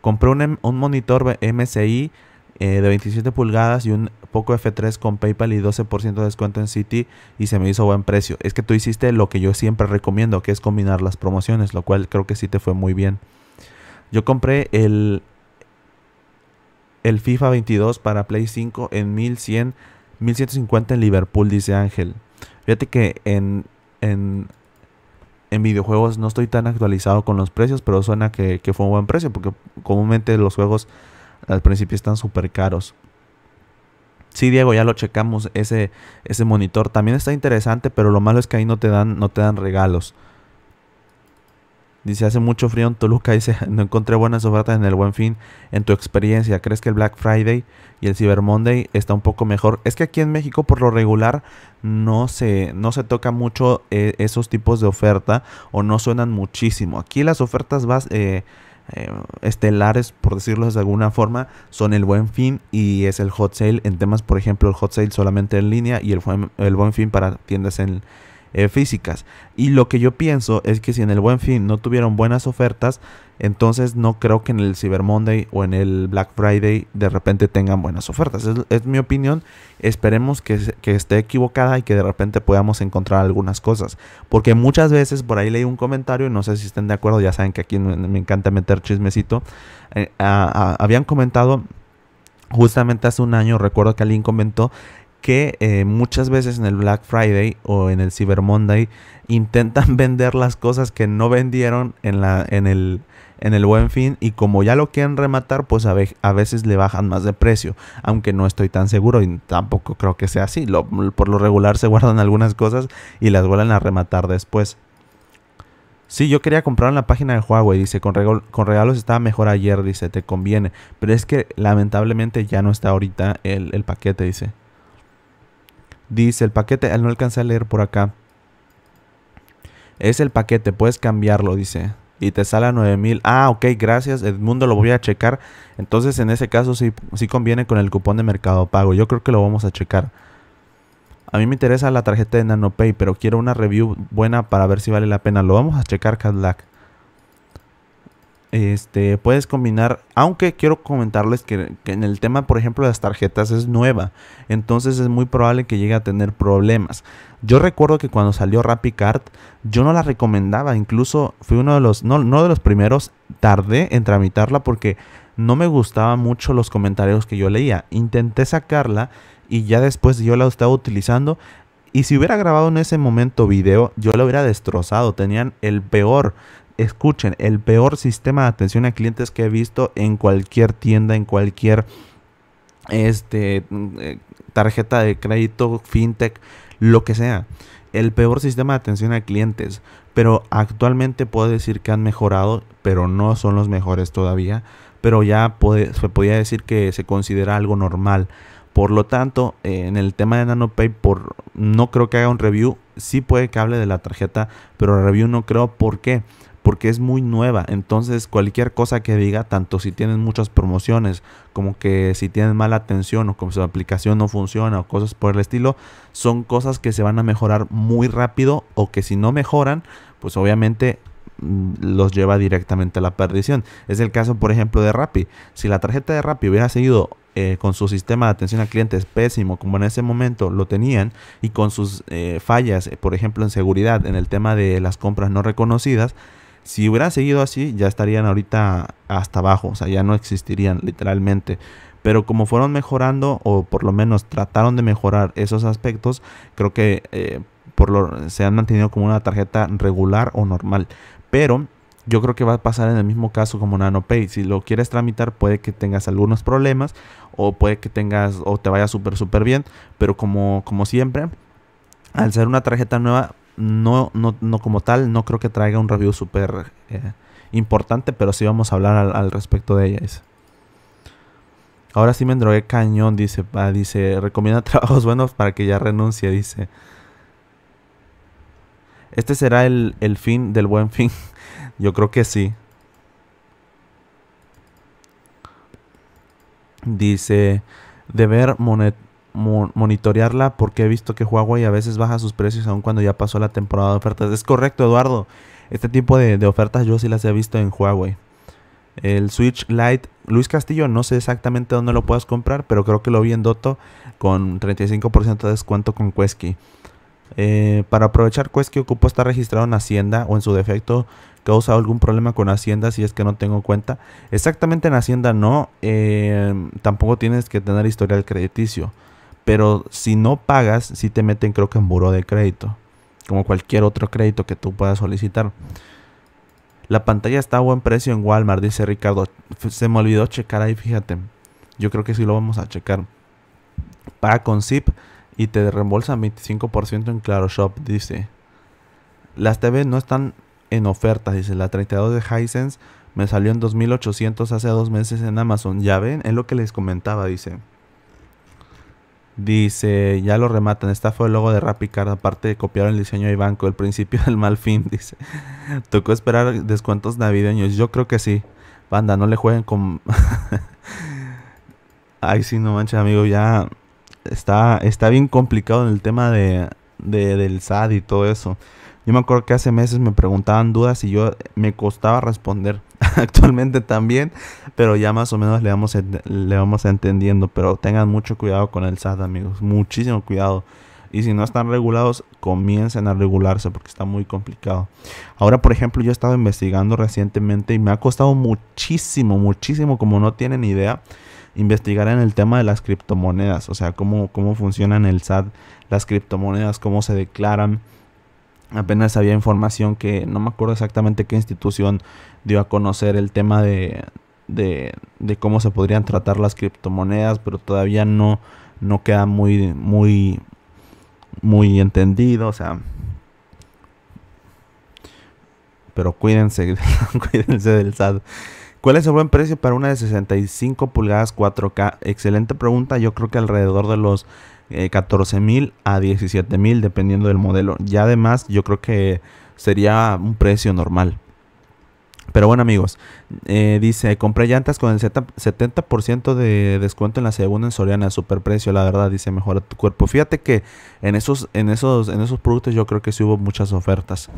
Compré un, un monitor MSI eh, de 27 pulgadas y un poco F3 con PayPal y 12% de descuento en City y se me hizo buen precio. Es que tú hiciste lo que yo siempre recomiendo, que es combinar las promociones, lo cual creo que sí te fue muy bien. Yo compré el, el FIFA 22 para Play 5 en 1100, 1150 en Liverpool, dice Ángel. Fíjate que en, en, videojuegos no estoy tan actualizado con los precios, pero suena que fue un buen precio, porque comúnmente los juegos al principio están súper caros. Sí, Diego, ya lo checamos ese, ese monitor. También está interesante, pero lo malo es que ahí no te dan, no te dan regalos. Dice, hace mucho frío en Toluca. *laughs* Dice, no encontré buenas ofertas en el Buen Fin. En tu experiencia, ¿crees que el Black Friday y el Cyber Monday está un poco mejor? Es que aquí en México, por lo regular, no se, no se toca mucho eh, esos tipos de oferta o no suenan muchísimo. Aquí las ofertas vas, eh, eh, estelares, por decirlo de alguna forma, son el buen fin y es el hot sale en temas, por ejemplo, el hot sale solamente en línea y el, el buen fin para tiendas en, eh, físicas. Y lo que yo pienso es que si en el buen fin no tuvieron buenas ofertas, entonces no creo que en el Cyber Monday o en el Black Friday de repente tengan buenas ofertas. Es, mi opinión. Esperemos que, esté equivocada y que de repente podamos encontrar algunas cosas. Porque muchas veces por ahí leí un comentario, no sé si estén de acuerdo, ya saben que aquí me, encanta meter chismecito. Eh, habían comentado justamente hace un año, recuerdo que alguien comentó que eh, muchas veces en el Black Friday o en el Cyber Monday intentan *laughs* vender las cosas que no vendieron en, la, en, el, en el buen fin y como ya lo quieren rematar, pues a, veces le bajan más de precio, aunque no estoy tan seguro y tampoco creo que sea así. por lo regular se guardan algunas cosas y las vuelven a rematar después. Sí, yo quería comprar en la página de Huawei, dice, con, con, regalos estaba mejor ayer, dice, te conviene. Pero es que lamentablemente ya no está ahorita el paquete, dice. Dice el paquete, no alcancé a leer por acá. Es el paquete, puedes cambiarlo, dice. Y te sale a 9000. Ah, ok, gracias. Edmundo, lo voy a checar. Entonces, en ese caso, sí, sí conviene con el cupón de Mercado Pago. Yo creo que lo vamos a checar. A mí me interesa la tarjeta de NanoPay, pero quiero una review buena para ver si vale la pena. Lo vamos a checar, Cadillac este, puedes combinar, aunque quiero comentarles que, en el tema, por ejemplo, de las tarjetas es nueva, entonces es muy probable que llegue a tener problemas. Yo recuerdo que cuando salió RappiCard, yo no la recomendaba, incluso fui uno de los, de los primeros, tardé en tramitarla porque no me gustaban mucho los comentarios que yo leía. Intenté sacarla y ya después yo la estaba utilizando. Y si hubiera grabado en ese momento video, yo lo hubiera destrozado. Tenían el peor escuchen, el peor sistema de atención a clientes que he visto en cualquier tienda, en cualquier este, mm, eh, tarjeta de crédito, fintech, lo que sea. El peor sistema de atención a clientes. Pero actualmente puedo decir que han mejorado, pero no son los mejores todavía. Pero ya puede, se podía decir que se considera algo normal. Por lo tanto, eh, en el tema de NanoPay, por, no creo que haga un review. Sí puede que hable de la tarjeta, pero review no creo. ¿Por qué? porque es muy nueva. Entonces cualquier cosa que diga, tanto si tienen muchas promociones, como que si tienen mala atención o como su aplicación no funciona o cosas por el estilo, son cosas que se van a mejorar muy rápido o que si no mejoran, pues obviamente mm, los lleva directamente a la perdición. Es el caso, por ejemplo, de Rappi. Si la tarjeta de Rappi hubiera seguido eh, con su sistema de atención al cliente pésimo, como en ese momento lo tenían, y con sus eh, fallas, por ejemplo, en seguridad, en el tema de las compras no reconocidas, si hubiera seguido así, ya estarían ahorita hasta abajo, o sea, ya no existirían literalmente. Pero como fueron mejorando, o por lo menos trataron de mejorar esos aspectos, creo que eh, por lo, se han mantenido como una tarjeta regular o normal. Pero yo creo que va a pasar en el mismo caso como NanoPay. Si lo quieres tramitar, puede que tengas algunos problemas o puede que tengas o te vaya súper, súper bien. Pero como, como siempre, al ser una tarjeta nueva, no, no, no como tal, no creo que traiga un review súper eh, importante, pero sí vamos a hablar al, respecto de ella. Ahora sí me drogué cañón, dice. dice, recomienda *laughs* trabajos buenos para que ya renuncie, dice. Este será el, fin del buen fin. *laughs* Yo creo que sí. Dice, deber monet monitorearla porque he visto que Huawei a veces baja sus precios aun cuando ya pasó la temporada de ofertas. Es correcto, Eduardo. Este tipo de, ofertas yo sí las he visto en Huawei. El Switch Lite Luis Castillo, no sé exactamente dónde lo puedas comprar, pero creo que lo vi en Doto con 35% de descuento con Quesky. Eh, para aprovechar Quesky ocupo estar registrado en Hacienda o en su defecto causa algún problema con Hacienda si es que no tengo cuenta. Exactamente en Hacienda no, eh, tampoco tienes que tener historial crediticio. Pero si no pagas, si te meten creo que en buró de crédito. Como cualquier otro crédito que tú puedas solicitar. La pantalla está a buen precio en Walmart, dice Ricardo. Se me olvidó checar ahí, fíjate. Yo creo que sí lo vamos a checar. Paga con zip y te reembolsa 25% en Claro Shop, dice. Las TV no están en ofertas, dice. La 32 de Hisense me salió en 2800 hace dos meses en Amazon. Ya ven, es lo que les comentaba, dice. Dice, ya lo rematan, esta fue el logo de Rapicard, aparte de copiar el diseño de banco, el principio del mal fin, *laughs* dice. Tocó esperar descuentos navideños, yo creo que sí. Banda, no le jueguen con... *laughs* Ay, sí, no manches, amigo, ya está, está bien complicado en el tema del SAD y todo eso. Yo me acuerdo que hace meses me preguntaban dudas y yo eh, me costaba responder. *laughs* Actualmente también, pero ya más o menos le vamos, le vamos entendiendo. Pero tengan mucho cuidado con el SAT, amigos. Muchísimo cuidado. Y si no están regulados, comiencen a regularse porque está muy complicado. Ahora, por ejemplo, yo he estado investigando recientemente y me ha costado muchísimo, muchísimo, como no tienen idea, investigar en el tema de las criptomonedas. O sea, cómo, cómo funcionan el SAT, las criptomonedas, cómo se declaran apenas había información que no me acuerdo exactamente qué institución dio a conocer el tema de, de, cómo se podrían tratar las criptomonedas, pero todavía no, no queda muy, muy, muy entendido, o sea... Pero cuídense, *laughs* cuídense del SAT. ¿Cuál es el buen precio para una de 65 pulgadas 4K? Excelente pregunta. Yo creo que alrededor de los eh, 14.000 a 17.000 dependiendo del modelo. Ya además yo creo que sería un precio normal. Pero bueno amigos, eh, dice, compré llantas con el 70% de descuento en la segunda en Soriana, super precio, la verdad, dice, mejora tu cuerpo. Fíjate que en esos, en esos, en esos productos yo creo que sí hubo muchas ofertas.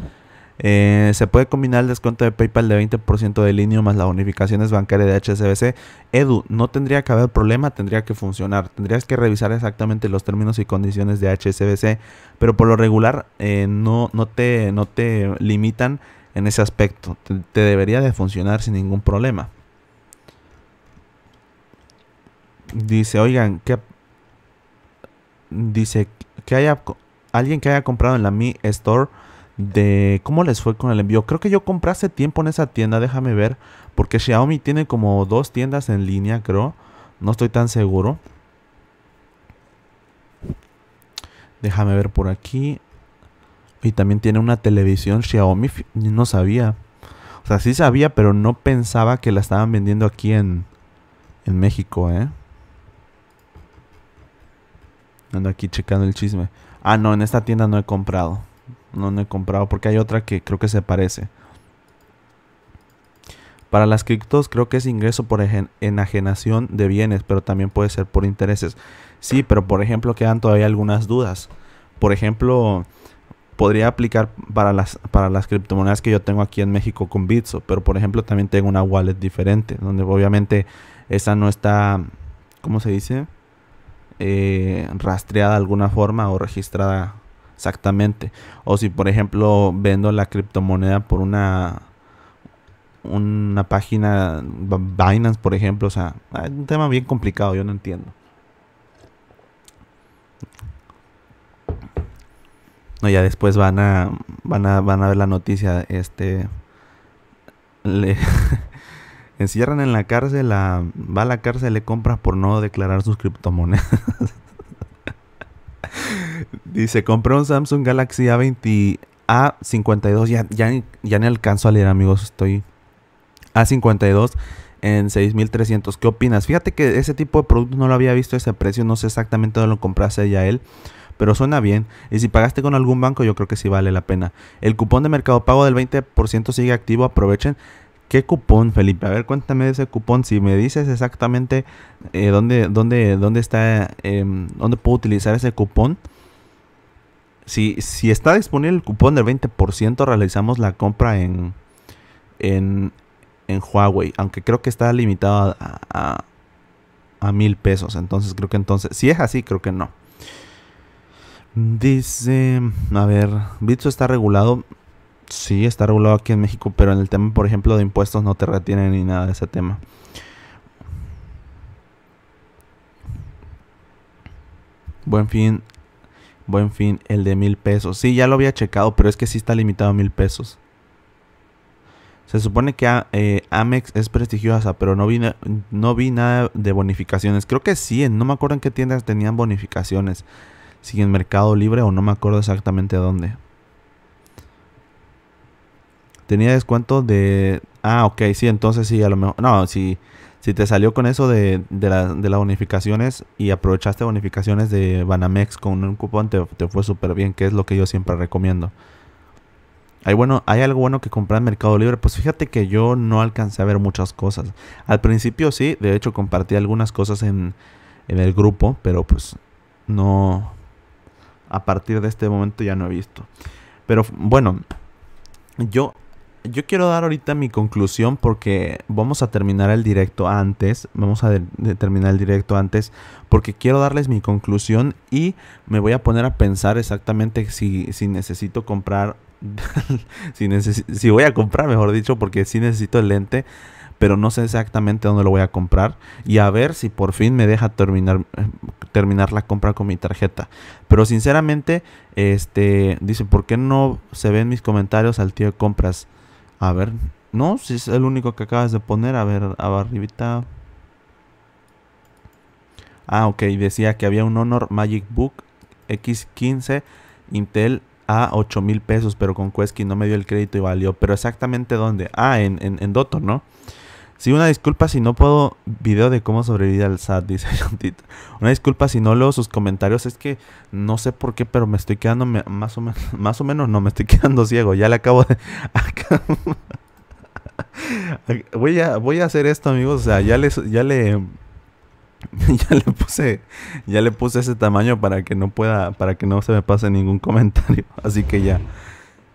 Eh, se puede combinar el descuento de PayPal de 20% de línea más las bonificaciones bancarias de HSBC. Edu, no tendría que haber problema, tendría que funcionar. Tendrías que revisar exactamente los términos y condiciones de HSBC, pero por lo regular eh, no, no, te, no te limitan en ese aspecto. Te, debería de funcionar sin ningún problema. Dice, oigan, ¿qué, dice que haya alguien que haya comprado en la Mi Store de cómo les fue con el envío. Creo que yo compré hace tiempo en esa tienda, déjame ver, porque Xiaomi tiene como dos tiendas en línea, creo. No estoy tan seguro. Déjame ver por aquí. Y también tiene una televisión Xiaomi, no sabía. O sea, sí sabía, pero no pensaba que la estaban vendiendo aquí en, en México, ¿eh? Ando aquí checando el chisme. Ah, no, en esta tienda no he comprado no, no he comprado porque hay otra que creo que se parece. Para las criptos creo que es ingreso por enajenación de bienes, pero también puede ser por intereses. Sí, pero por ejemplo quedan todavía algunas dudas. Por ejemplo, podría aplicar para las, para las criptomonedas que yo tengo aquí en México con Bitso, pero por ejemplo también tengo una wallet diferente, donde obviamente esa no está, ¿cómo se dice? Eh, rastreada de alguna forma o registrada exactamente. O si por ejemplo vendo la criptomoneda por una una página Binance, por ejemplo, o sea, es un tema bien complicado, yo no entiendo. No, ya después van a van a van a ver la noticia, este le *laughs* encierran en la cárcel, va a la cárcel, le compras por no declarar sus criptomonedas. *laughs* Dice, compró un Samsung Galaxy A20, A52. Ya, ya, ya ni alcanzo a leer, amigos. Estoy A52 en 6300. ¿Qué opinas? Fíjate que ese tipo de producto no lo había visto ese precio. No sé exactamente dónde lo compraste ya él. Pero suena bien. Y si pagaste con algún banco, yo creo que sí vale la pena. El cupón de Mercado Pago del 20% sigue activo. Aprovechen. ¿Qué cupón, Felipe? A ver, cuéntame de ese cupón. Si me dices exactamente eh, dónde, dónde, dónde está, em, dónde puedo utilizar ese cupón, si, está disponible el cupón del 20%, realizamos la compra en, en, en Huawei. Aunque creo que está limitado a, a, mil pesos. Entonces creo que entonces... Si es así, creo que no. Dice... A ver, Bitso está regulado. Sí, está regulado aquí en México, pero en el tema, por ejemplo, de impuestos no te retienen ni nada de ese tema. Buen fin Buen fin, el de mil pesos. Sí, ya lo había checado, pero es que sí está limitado a mil pesos. Se supone que ah, eh, Amex es prestigiosa, pero no vi, no vi nada de bonificaciones. Creo que sí, no me acuerdo en qué tiendas tenían bonificaciones. Si en Mercado Libre o no me acuerdo exactamente dónde. Tenía descuento de... Ah, ok, sí, entonces sí, a lo mejor... No, sí, si te salió con eso de, de, las bonificaciones y aprovechaste bonificaciones de Banamex con un cupón, te, fue súper bien, que es lo que yo siempre recomiendo. Hay, bueno, hay algo bueno que comprar en Mercado Libre. Pues fíjate que yo no alcancé a ver muchas cosas. Al principio sí, de hecho compartí algunas cosas en, en el grupo, pero pues no. A partir de este momento ya no he visto. Pero bueno, yo yo quiero dar ahorita mi conclusión porque vamos a terminar el directo antes. Vamos a terminar el directo antes porque quiero darles mi conclusión y me voy a poner a pensar exactamente si, necesito comprar. *laughs* si, si voy a comprar, mejor dicho, porque sí necesito el lente pero no sé exactamente dónde lo voy a comprar y a ver si por fin me deja terminar, terminar la compra con mi tarjeta. Pero sinceramente, este, dice, ¿por qué no se ven mis comentarios al tío de compras? A ver. No, si es el único que acabas de poner. A ver, arribita. Ah, ok. Decía que había un Honor Magic Book X15 Intel a 8000 mil pesos. Pero con Quesky no me dio el crédito y valió. Pero exactamente dónde. Ah, en, en, en Doto, ¿no? Sí, una disculpa si no puedo. Video de cómo sobrevivir al SAT, dice *laughs* Una disculpa si no leo sus comentarios. Es que no sé por qué, pero me estoy quedando más, o menos, *laughs* más o menos. No, me estoy *laughs* quedando ciego. Ya le acabo de. voy, a, voy a hacer esto, amigos. O sea, ya, les, ya le. ya le puse. Ya le puse ese tamaño para que no pueda. Para que no se me pase ningún comentario. Así que ya.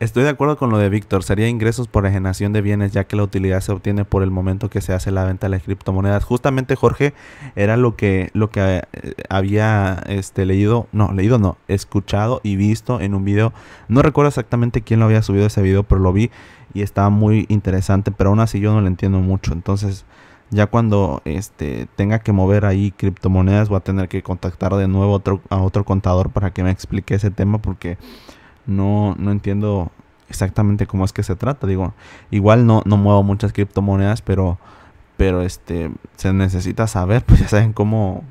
Estoy de acuerdo con lo de Víctor, sería ingresos por ajenación de bienes ya que la utilidad se obtiene por el momento que se hace la venta de las criptomonedas. Justamente Jorge era lo que lo que eh, había este leído, no, leído no, escuchado y visto en un video. No recuerdo exactamente quién lo había subido ese video, pero lo vi y estaba muy interesante, pero aún así yo no lo entiendo mucho. Entonces, ya cuando este tenga que mover ahí criptomonedas voy a tener que contactar de nuevo otro, a otro contador para que me explique ese tema porque no, no entiendo exactamente cómo es que se trata. Digo, igual no, no muevo muchas criptomonedas, pero, pero este, se necesita saber, *laughs* pues ya saben cómo...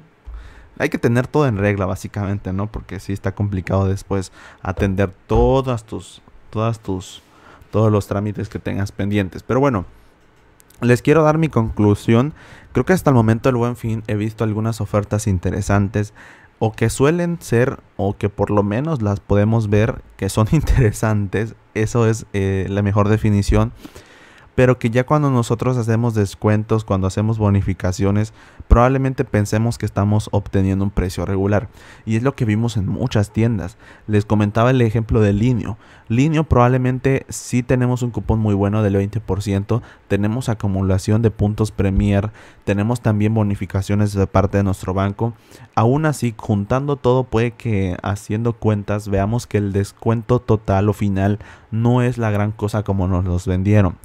Hay que tener todo en regla, básicamente, ¿no? Porque si está complicado después atender todas tus, todas tus, todos los trámites que tengas pendientes. Pero bueno, les quiero dar mi conclusión. Creo que hasta el momento del buen fin he visto algunas ofertas interesantes o que suelen ser o que por lo menos las podemos ver que son *laughs* interesantes. Eso es eh, la mejor definición pero que ya cuando nosotros hacemos descuentos, cuando hacemos bonificaciones, probablemente pensemos que estamos obteniendo un precio regular. Y es lo que vimos en muchas tiendas. Les comentaba el ejemplo de Linio. Linio probablemente si tenemos un cupón muy bueno del 20%, tenemos acumulación de puntos Premier, tenemos también bonificaciones de parte de nuestro banco. Aún así, juntando todo puede que haciendo cuentas veamos que el descuento total o final no es la gran cosa como nos los vendieron.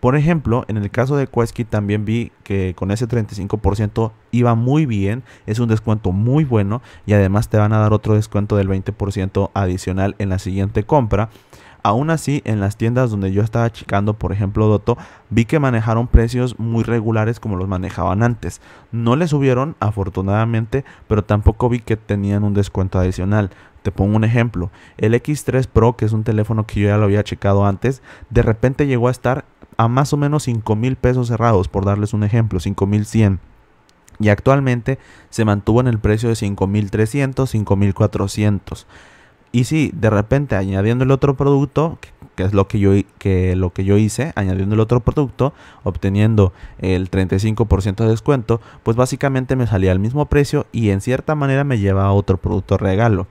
Por ejemplo, en el caso de Quesky también vi que con ese 35% iba muy bien, es un descuento muy bueno y además te van a dar otro descuento del 20% adicional en la siguiente compra. Aún así, en las tiendas donde yo estaba checando, por ejemplo, Doto, vi que manejaron precios muy regulares como los manejaban antes. No les subieron, afortunadamente, pero tampoco vi que tenían un descuento adicional. Te pongo un ejemplo, el X3 Pro, que es un teléfono que yo ya lo había checado antes, de repente llegó a estar a más o menos 5 mil pesos cerrados, por darles un ejemplo, $5,100. mil y actualmente se mantuvo en el precio de 5.300, 5.400. Y si de repente añadiendo el otro producto, que, es lo que, yo, que lo que yo hice, añadiendo el otro producto, obteniendo el 35% de descuento, pues básicamente me salía al mismo precio y en cierta manera me lleva a otro producto regalo.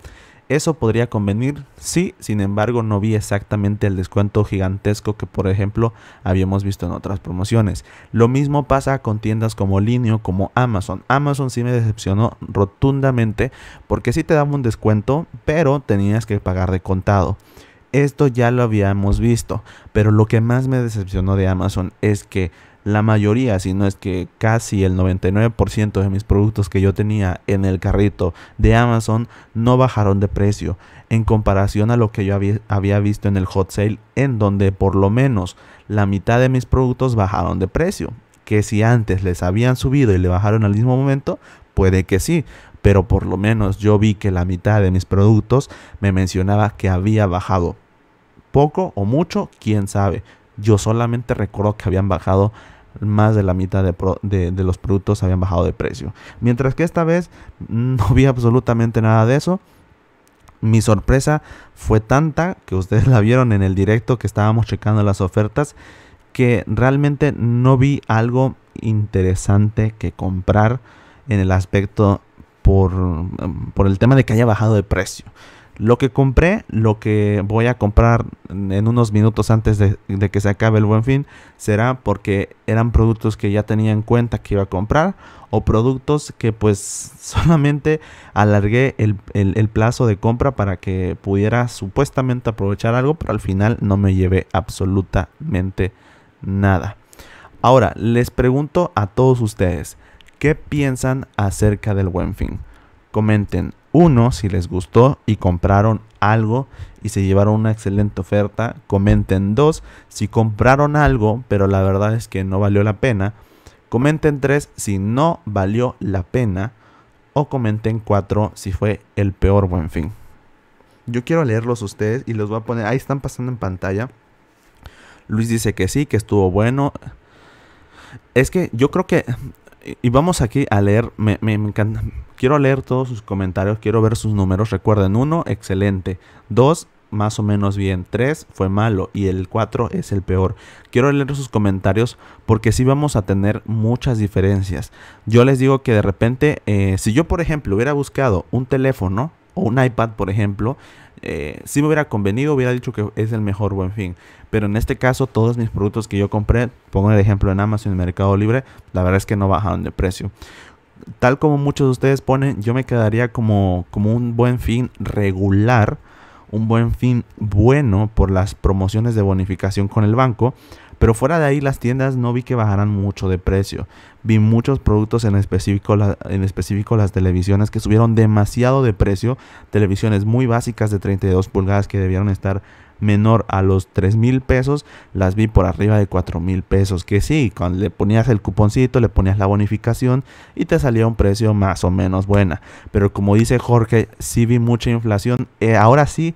Eso podría convenir, sí, sin embargo no vi exactamente el descuento gigantesco que por ejemplo habíamos visto en otras promociones. Lo mismo pasa con tiendas como Linio, como Amazon. Amazon sí me decepcionó rotundamente porque sí te daba un descuento, pero tenías que pagar de contado. Esto ya lo habíamos visto, pero lo que más me decepcionó de Amazon es que la mayoría, si no es que casi el 99% de mis productos que yo tenía en el carrito de Amazon no bajaron de precio en comparación a lo que yo había visto en el hot sale en donde por lo menos la mitad de mis productos bajaron de precio. Que si antes les habían subido y le bajaron al mismo momento, puede que sí, pero por lo menos yo vi que la mitad de mis productos me mencionaba que había bajado. Poco o mucho, quién sabe. Yo solamente recuerdo que habían bajado más de la mitad de, los productos habían bajado de precio. Mientras que esta vez mm, *laughs* no vi absolutamente nada de eso mi sorpresa fue tanta que ustedes *laughs* la vieron en el directo que estábamos checando las ofertas que realmente no vi algo interesante que comprar en el aspecto por, mm, por el tema de que haya bajado de precio. Lo que compré, lo que voy a comprar en unos minutos antes de, que se acabe el buen fin, será porque eran productos que ya tenía en cuenta que iba a comprar o productos que pues *laughs* solamente alargué el, el plazo de compra para que pudiera supuestamente aprovechar algo, pero al final no me llevé absolutamente nada. Ahora, les pregunto a todos ustedes, ¿qué piensan acerca del buen fin? Comenten, uno si les gustó y compraron algo y se llevaron una excelente oferta. Comenten dos si compraron algo, pero la verdad es que no valió la pena. Comenten tres si no valió la pena. O comenten cuatro si fue el peor buen fin. Yo quiero leerlos ustedes y los voy a poner. Ahí están pasando en pantalla. Luis dice que sí, que estuvo bueno. Es que yo creo que y vamos aquí a leer, me, encanta, quiero leer todos sus comentarios, quiero ver sus números. Recuerden, uno, excelente. Dos, más o menos bien. Tres, fue malo. Y el cuatro es el peor. Quiero leer sus comentarios porque sí vamos a tener muchas diferencias. Yo les digo que de repente, eh, si yo por ejemplo hubiera buscado un teléfono o un iPad, por ejemplo, eh, si me hubiera convenido, hubiera dicho que es el mejor buen fin. Pero en este caso, todos mis productos que yo compré, pongo el ejemplo en Amazon, en Mercado Libre, la verdad es que no bajaron de precio. Tal como muchos de ustedes ponen, yo me quedaría como, como un buen fin regular, un buen fin bueno por las promociones de bonificación con el banco, pero fuera de ahí las tiendas no vi que bajaran mucho de precio. Vi muchos productos en específico, en específico las televisiones que subieron demasiado de precio. Televisiones muy básicas de 32 pulgadas que debieron estar menor a los 3 mil pesos, las vi por arriba de 4 mil pesos. Que sí, cuando le ponías el cuponcito, le ponías la bonificación y te salía un precio más o menos buena. Pero como dice Jorge, sí vi mucha inflación. Eh, ahora sí,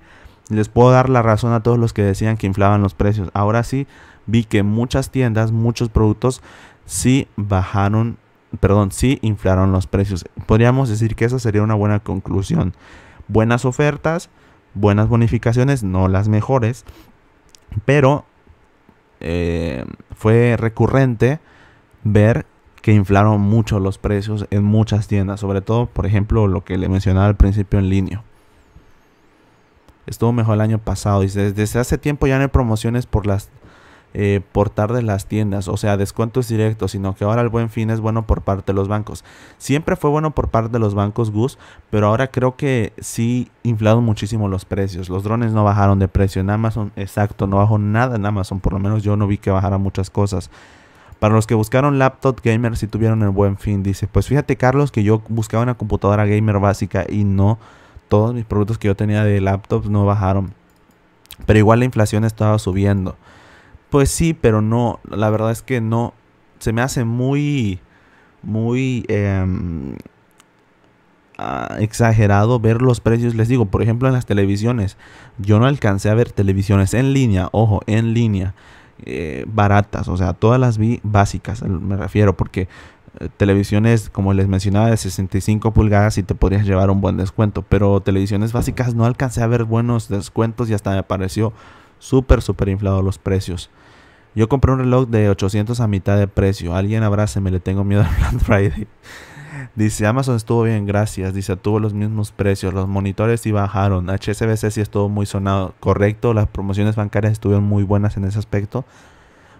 les puedo dar la razón a todos los que decían que inflaban los precios. Ahora sí, vi que muchas tiendas, muchos productos sí bajaron, perdón, sí inflaron los precios. Podríamos decir que esa sería una buena conclusión. Buenas ofertas, buenas bonificaciones, no las mejores, pero eh, fue recurrente ver que inflaron mucho los precios en muchas tiendas, sobre todo, por ejemplo, lo que le mencionaba al principio en línea. Estuvo mejor el año pasado y desde hace tiempo ya no hay promociones por las eh, por tarde las tiendas, o sea, descuentos directos, sino que ahora el buen fin es bueno por parte de los bancos. Siempre fue bueno por parte de los bancos, Gus, pero ahora creo que sí inflaron muchísimo los precios. Los drones no bajaron de precio en Amazon, exacto, no bajó nada en Amazon, por lo menos yo no vi que bajara muchas cosas. Para los que buscaron laptop gamer, si tuvieron el buen fin, dice, pues fíjate Carlos que yo buscaba una computadora gamer básica y no, todos mis productos que yo tenía de laptops no bajaron. Pero igual la inflación estaba subiendo. Pues sí, pero no, la verdad es que no, se me hace muy, muy em, ah, exagerado ver los precios. Les digo, por ejemplo, en las televisiones, yo no alcancé a ver televisiones en línea, ojo, en línea, eh, baratas, o sea, todas las vi básicas, me refiero, porque eh, televisiones, como les mencionaba, de 65 pulgadas y te podrías llevar un buen descuento. Pero televisiones básicas no alcancé a ver buenos descuentos y hasta me pareció súper, súper inflados los precios. Yo compré un reloj de 800 a mitad de precio. Alguien abráceme, le tengo miedo al *laughs* Black Friday. Dice, Amazon estuvo bien, gracias. Dice, tuvo los mismos precios. Los monitores sí bajaron. HSBC sí estuvo muy sonado. Correcto, las promociones bancarias estuvieron muy buenas en ese aspecto.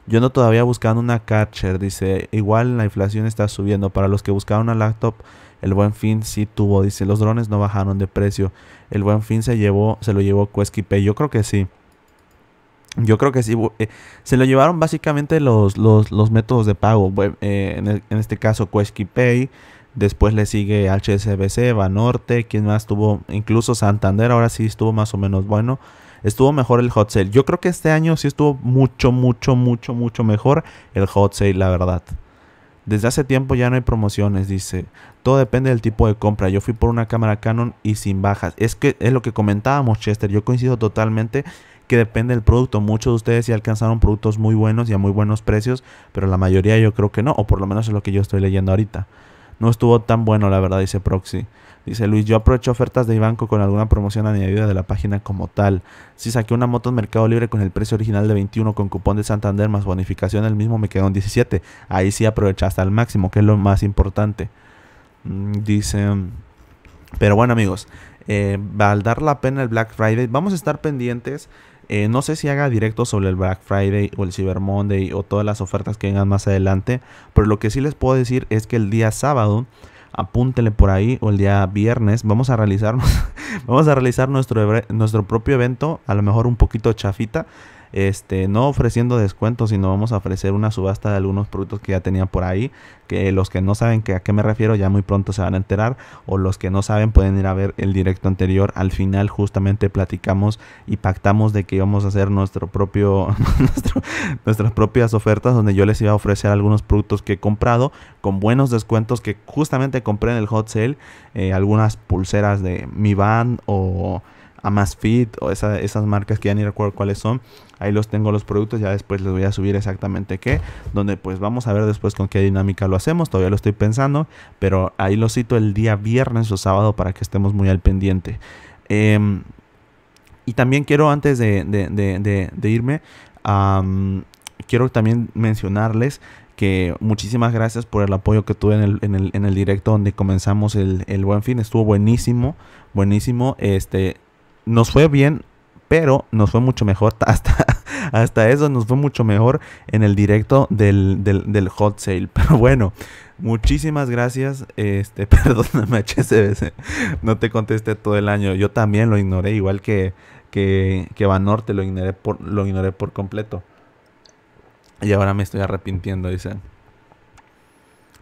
Yo no todavía buscando una catcher. Dice, igual la inflación está subiendo. Para los que buscaron una laptop, el buen fin sí tuvo. Dice, los drones no bajaron de precio. El buen fin se llevó, se lo llevó Quesky Pay. Yo creo que sí. Yo creo que sí. Eh, se lo llevaron básicamente los, los, métodos de pago. Eh, en, este caso, Quesky Pay. Después le sigue HSBC, Banorte. ¿Quién más tuvo? Incluso Santander. Ahora sí estuvo más o menos bueno. Estuvo mejor el hot sale. Yo creo que este año sí estuvo mucho, mucho, mucho, mucho mejor el hot sale, la verdad. Desde hace tiempo ya no hay promociones, dice. Todo depende del tipo de compra. Yo fui por una cámara Canon y sin bajas. Es que es lo que comentábamos, Chester. Yo coincido totalmente que depende del producto. Muchos de ustedes sí alcanzaron productos muy buenos y a muy buenos precios, pero la mayoría yo creo que no, o por lo menos es lo que yo estoy leyendo ahorita. No estuvo tan bueno, la verdad, dice Proxy. Dice Luis, yo aprovecho ofertas de Ibanco con alguna promoción añadida de la página como tal. Si saqué una moto en Mercado Libre con el precio original de 21 con cupón de Santander más bonificación, el mismo me quedó en 17. Ahí sí aprovechaste hasta el máximo, que es lo más importante. Mm, dice... Pero bueno amigos, eh, dar la pena el Black Friday. Vamos a estar pendientes. Eh, no sé si haga directo sobre el Black Friday o el Cyber Monday o todas las ofertas que vengan más adelante, pero lo que sí les puedo decir es que el día sábado apúntele por ahí o el día viernes vamos a realizar *laughs* vamos a realizar nuestro nuestro propio evento a lo mejor un poquito chafita este, no ofreciendo descuentos, sino vamos a ofrecer una subasta de algunos productos que ya tenía por ahí, que los que no saben a qué me refiero ya muy pronto se van a enterar, o los que no saben pueden ir a ver el directo anterior. Al final justamente platicamos y pactamos de que íbamos a hacer nuestro propio, *laughs* nuestras propias ofertas, donde yo les iba a ofrecer algunos productos que he comprado con buenos descuentos que justamente compré en el hot sale, eh, algunas pulseras de mi band o Amazfit o esas marcas que ya ni recuerdo cuáles son. Ahí los tengo los productos, ya después les voy a subir exactamente qué, donde pues vamos a ver después con qué dinámica lo hacemos, todavía lo estoy pensando, pero ahí lo cito el día viernes o sábado para que estemos muy al pendiente. Em, y también quiero antes de, irme, quiero también mencionarles que muchísimas gracias por el apoyo que tuve en el, directo donde comenzamos el, el, buen fin. Estuvo buenísimo, buenísimo. Este, nos fue bien, pero nos fue mucho mejor. *laughs* Hasta, hasta eso nos fue mucho mejor en el directo del, hot sale. *laughs* Pero bueno, muchísimas gracias. Este, *laughs* perdóname, HSBC. No te contesté todo el año. Yo también lo ignoré, igual que, que, que Banorte, lo ignoré por, lo ignoré por completo. Y ahora me estoy arrepintiendo, dice.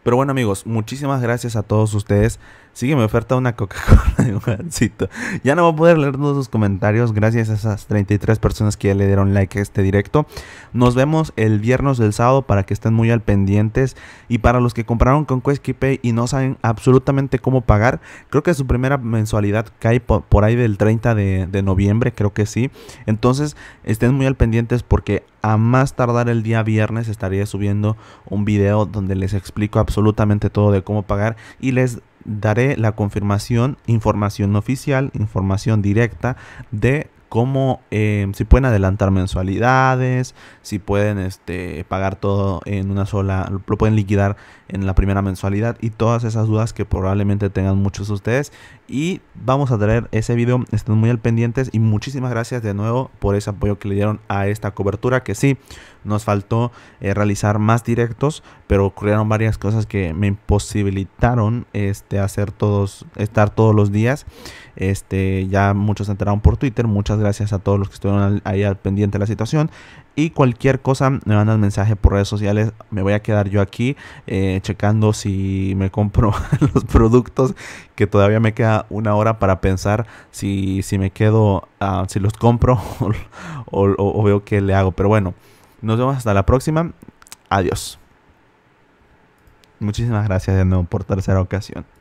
Pero bueno amigos, muchísimas gracias a todos ustedes. Sí me oferta una Coca-Cola de gancito. Ya no voy a poder leer todos sus comentarios. Gracias a esas 33 personas que ya le dieron like a este directo. Nos vemos el viernes del sábado para que estén muy al pendientes. Y para los que compraron con Quest y no saben absolutamente cómo pagar, creo que su primera mensualidad cae por, ahí del 30 de, noviembre, creo que sí. Entonces estén muy al pendientes porque a más tardar el día viernes Estaría subiendo un video donde les explico absolutamente todo de cómo pagar y les daré la confirmación, información oficial, información directa de cómo, em, si pueden adelantar mensualidades, si pueden este, pagar todo en una sola, lo pueden liquidar en la primera mensualidad y todas esas dudas que probablemente tengan muchos de ustedes. Y vamos a traer ese video, estén muy al pendientes y muchísimas gracias de nuevo por ese apoyo que le dieron a esta cobertura, que sí, nos faltó eh, realizar más directos, pero ocurrieron varias cosas que me imposibilitaron este, hacer todos, estar todos los días. Este, ya muchos se enteraron por Twitter, muchas de gracias a todos los que estuvieron ahí al pendiente de la situación. Y cualquier cosa, me mandan mensaje por redes sociales. Me voy a quedar yo aquí eh, checando si me compro *laughs* los productos. Que todavía me queda una hora para pensar si, si me quedo, ah, si los compro *laughs* o, o veo qué le hago. Pero bueno, nos vemos hasta la próxima. Adiós. Muchísimas gracias de nuevo por tercera ocasión.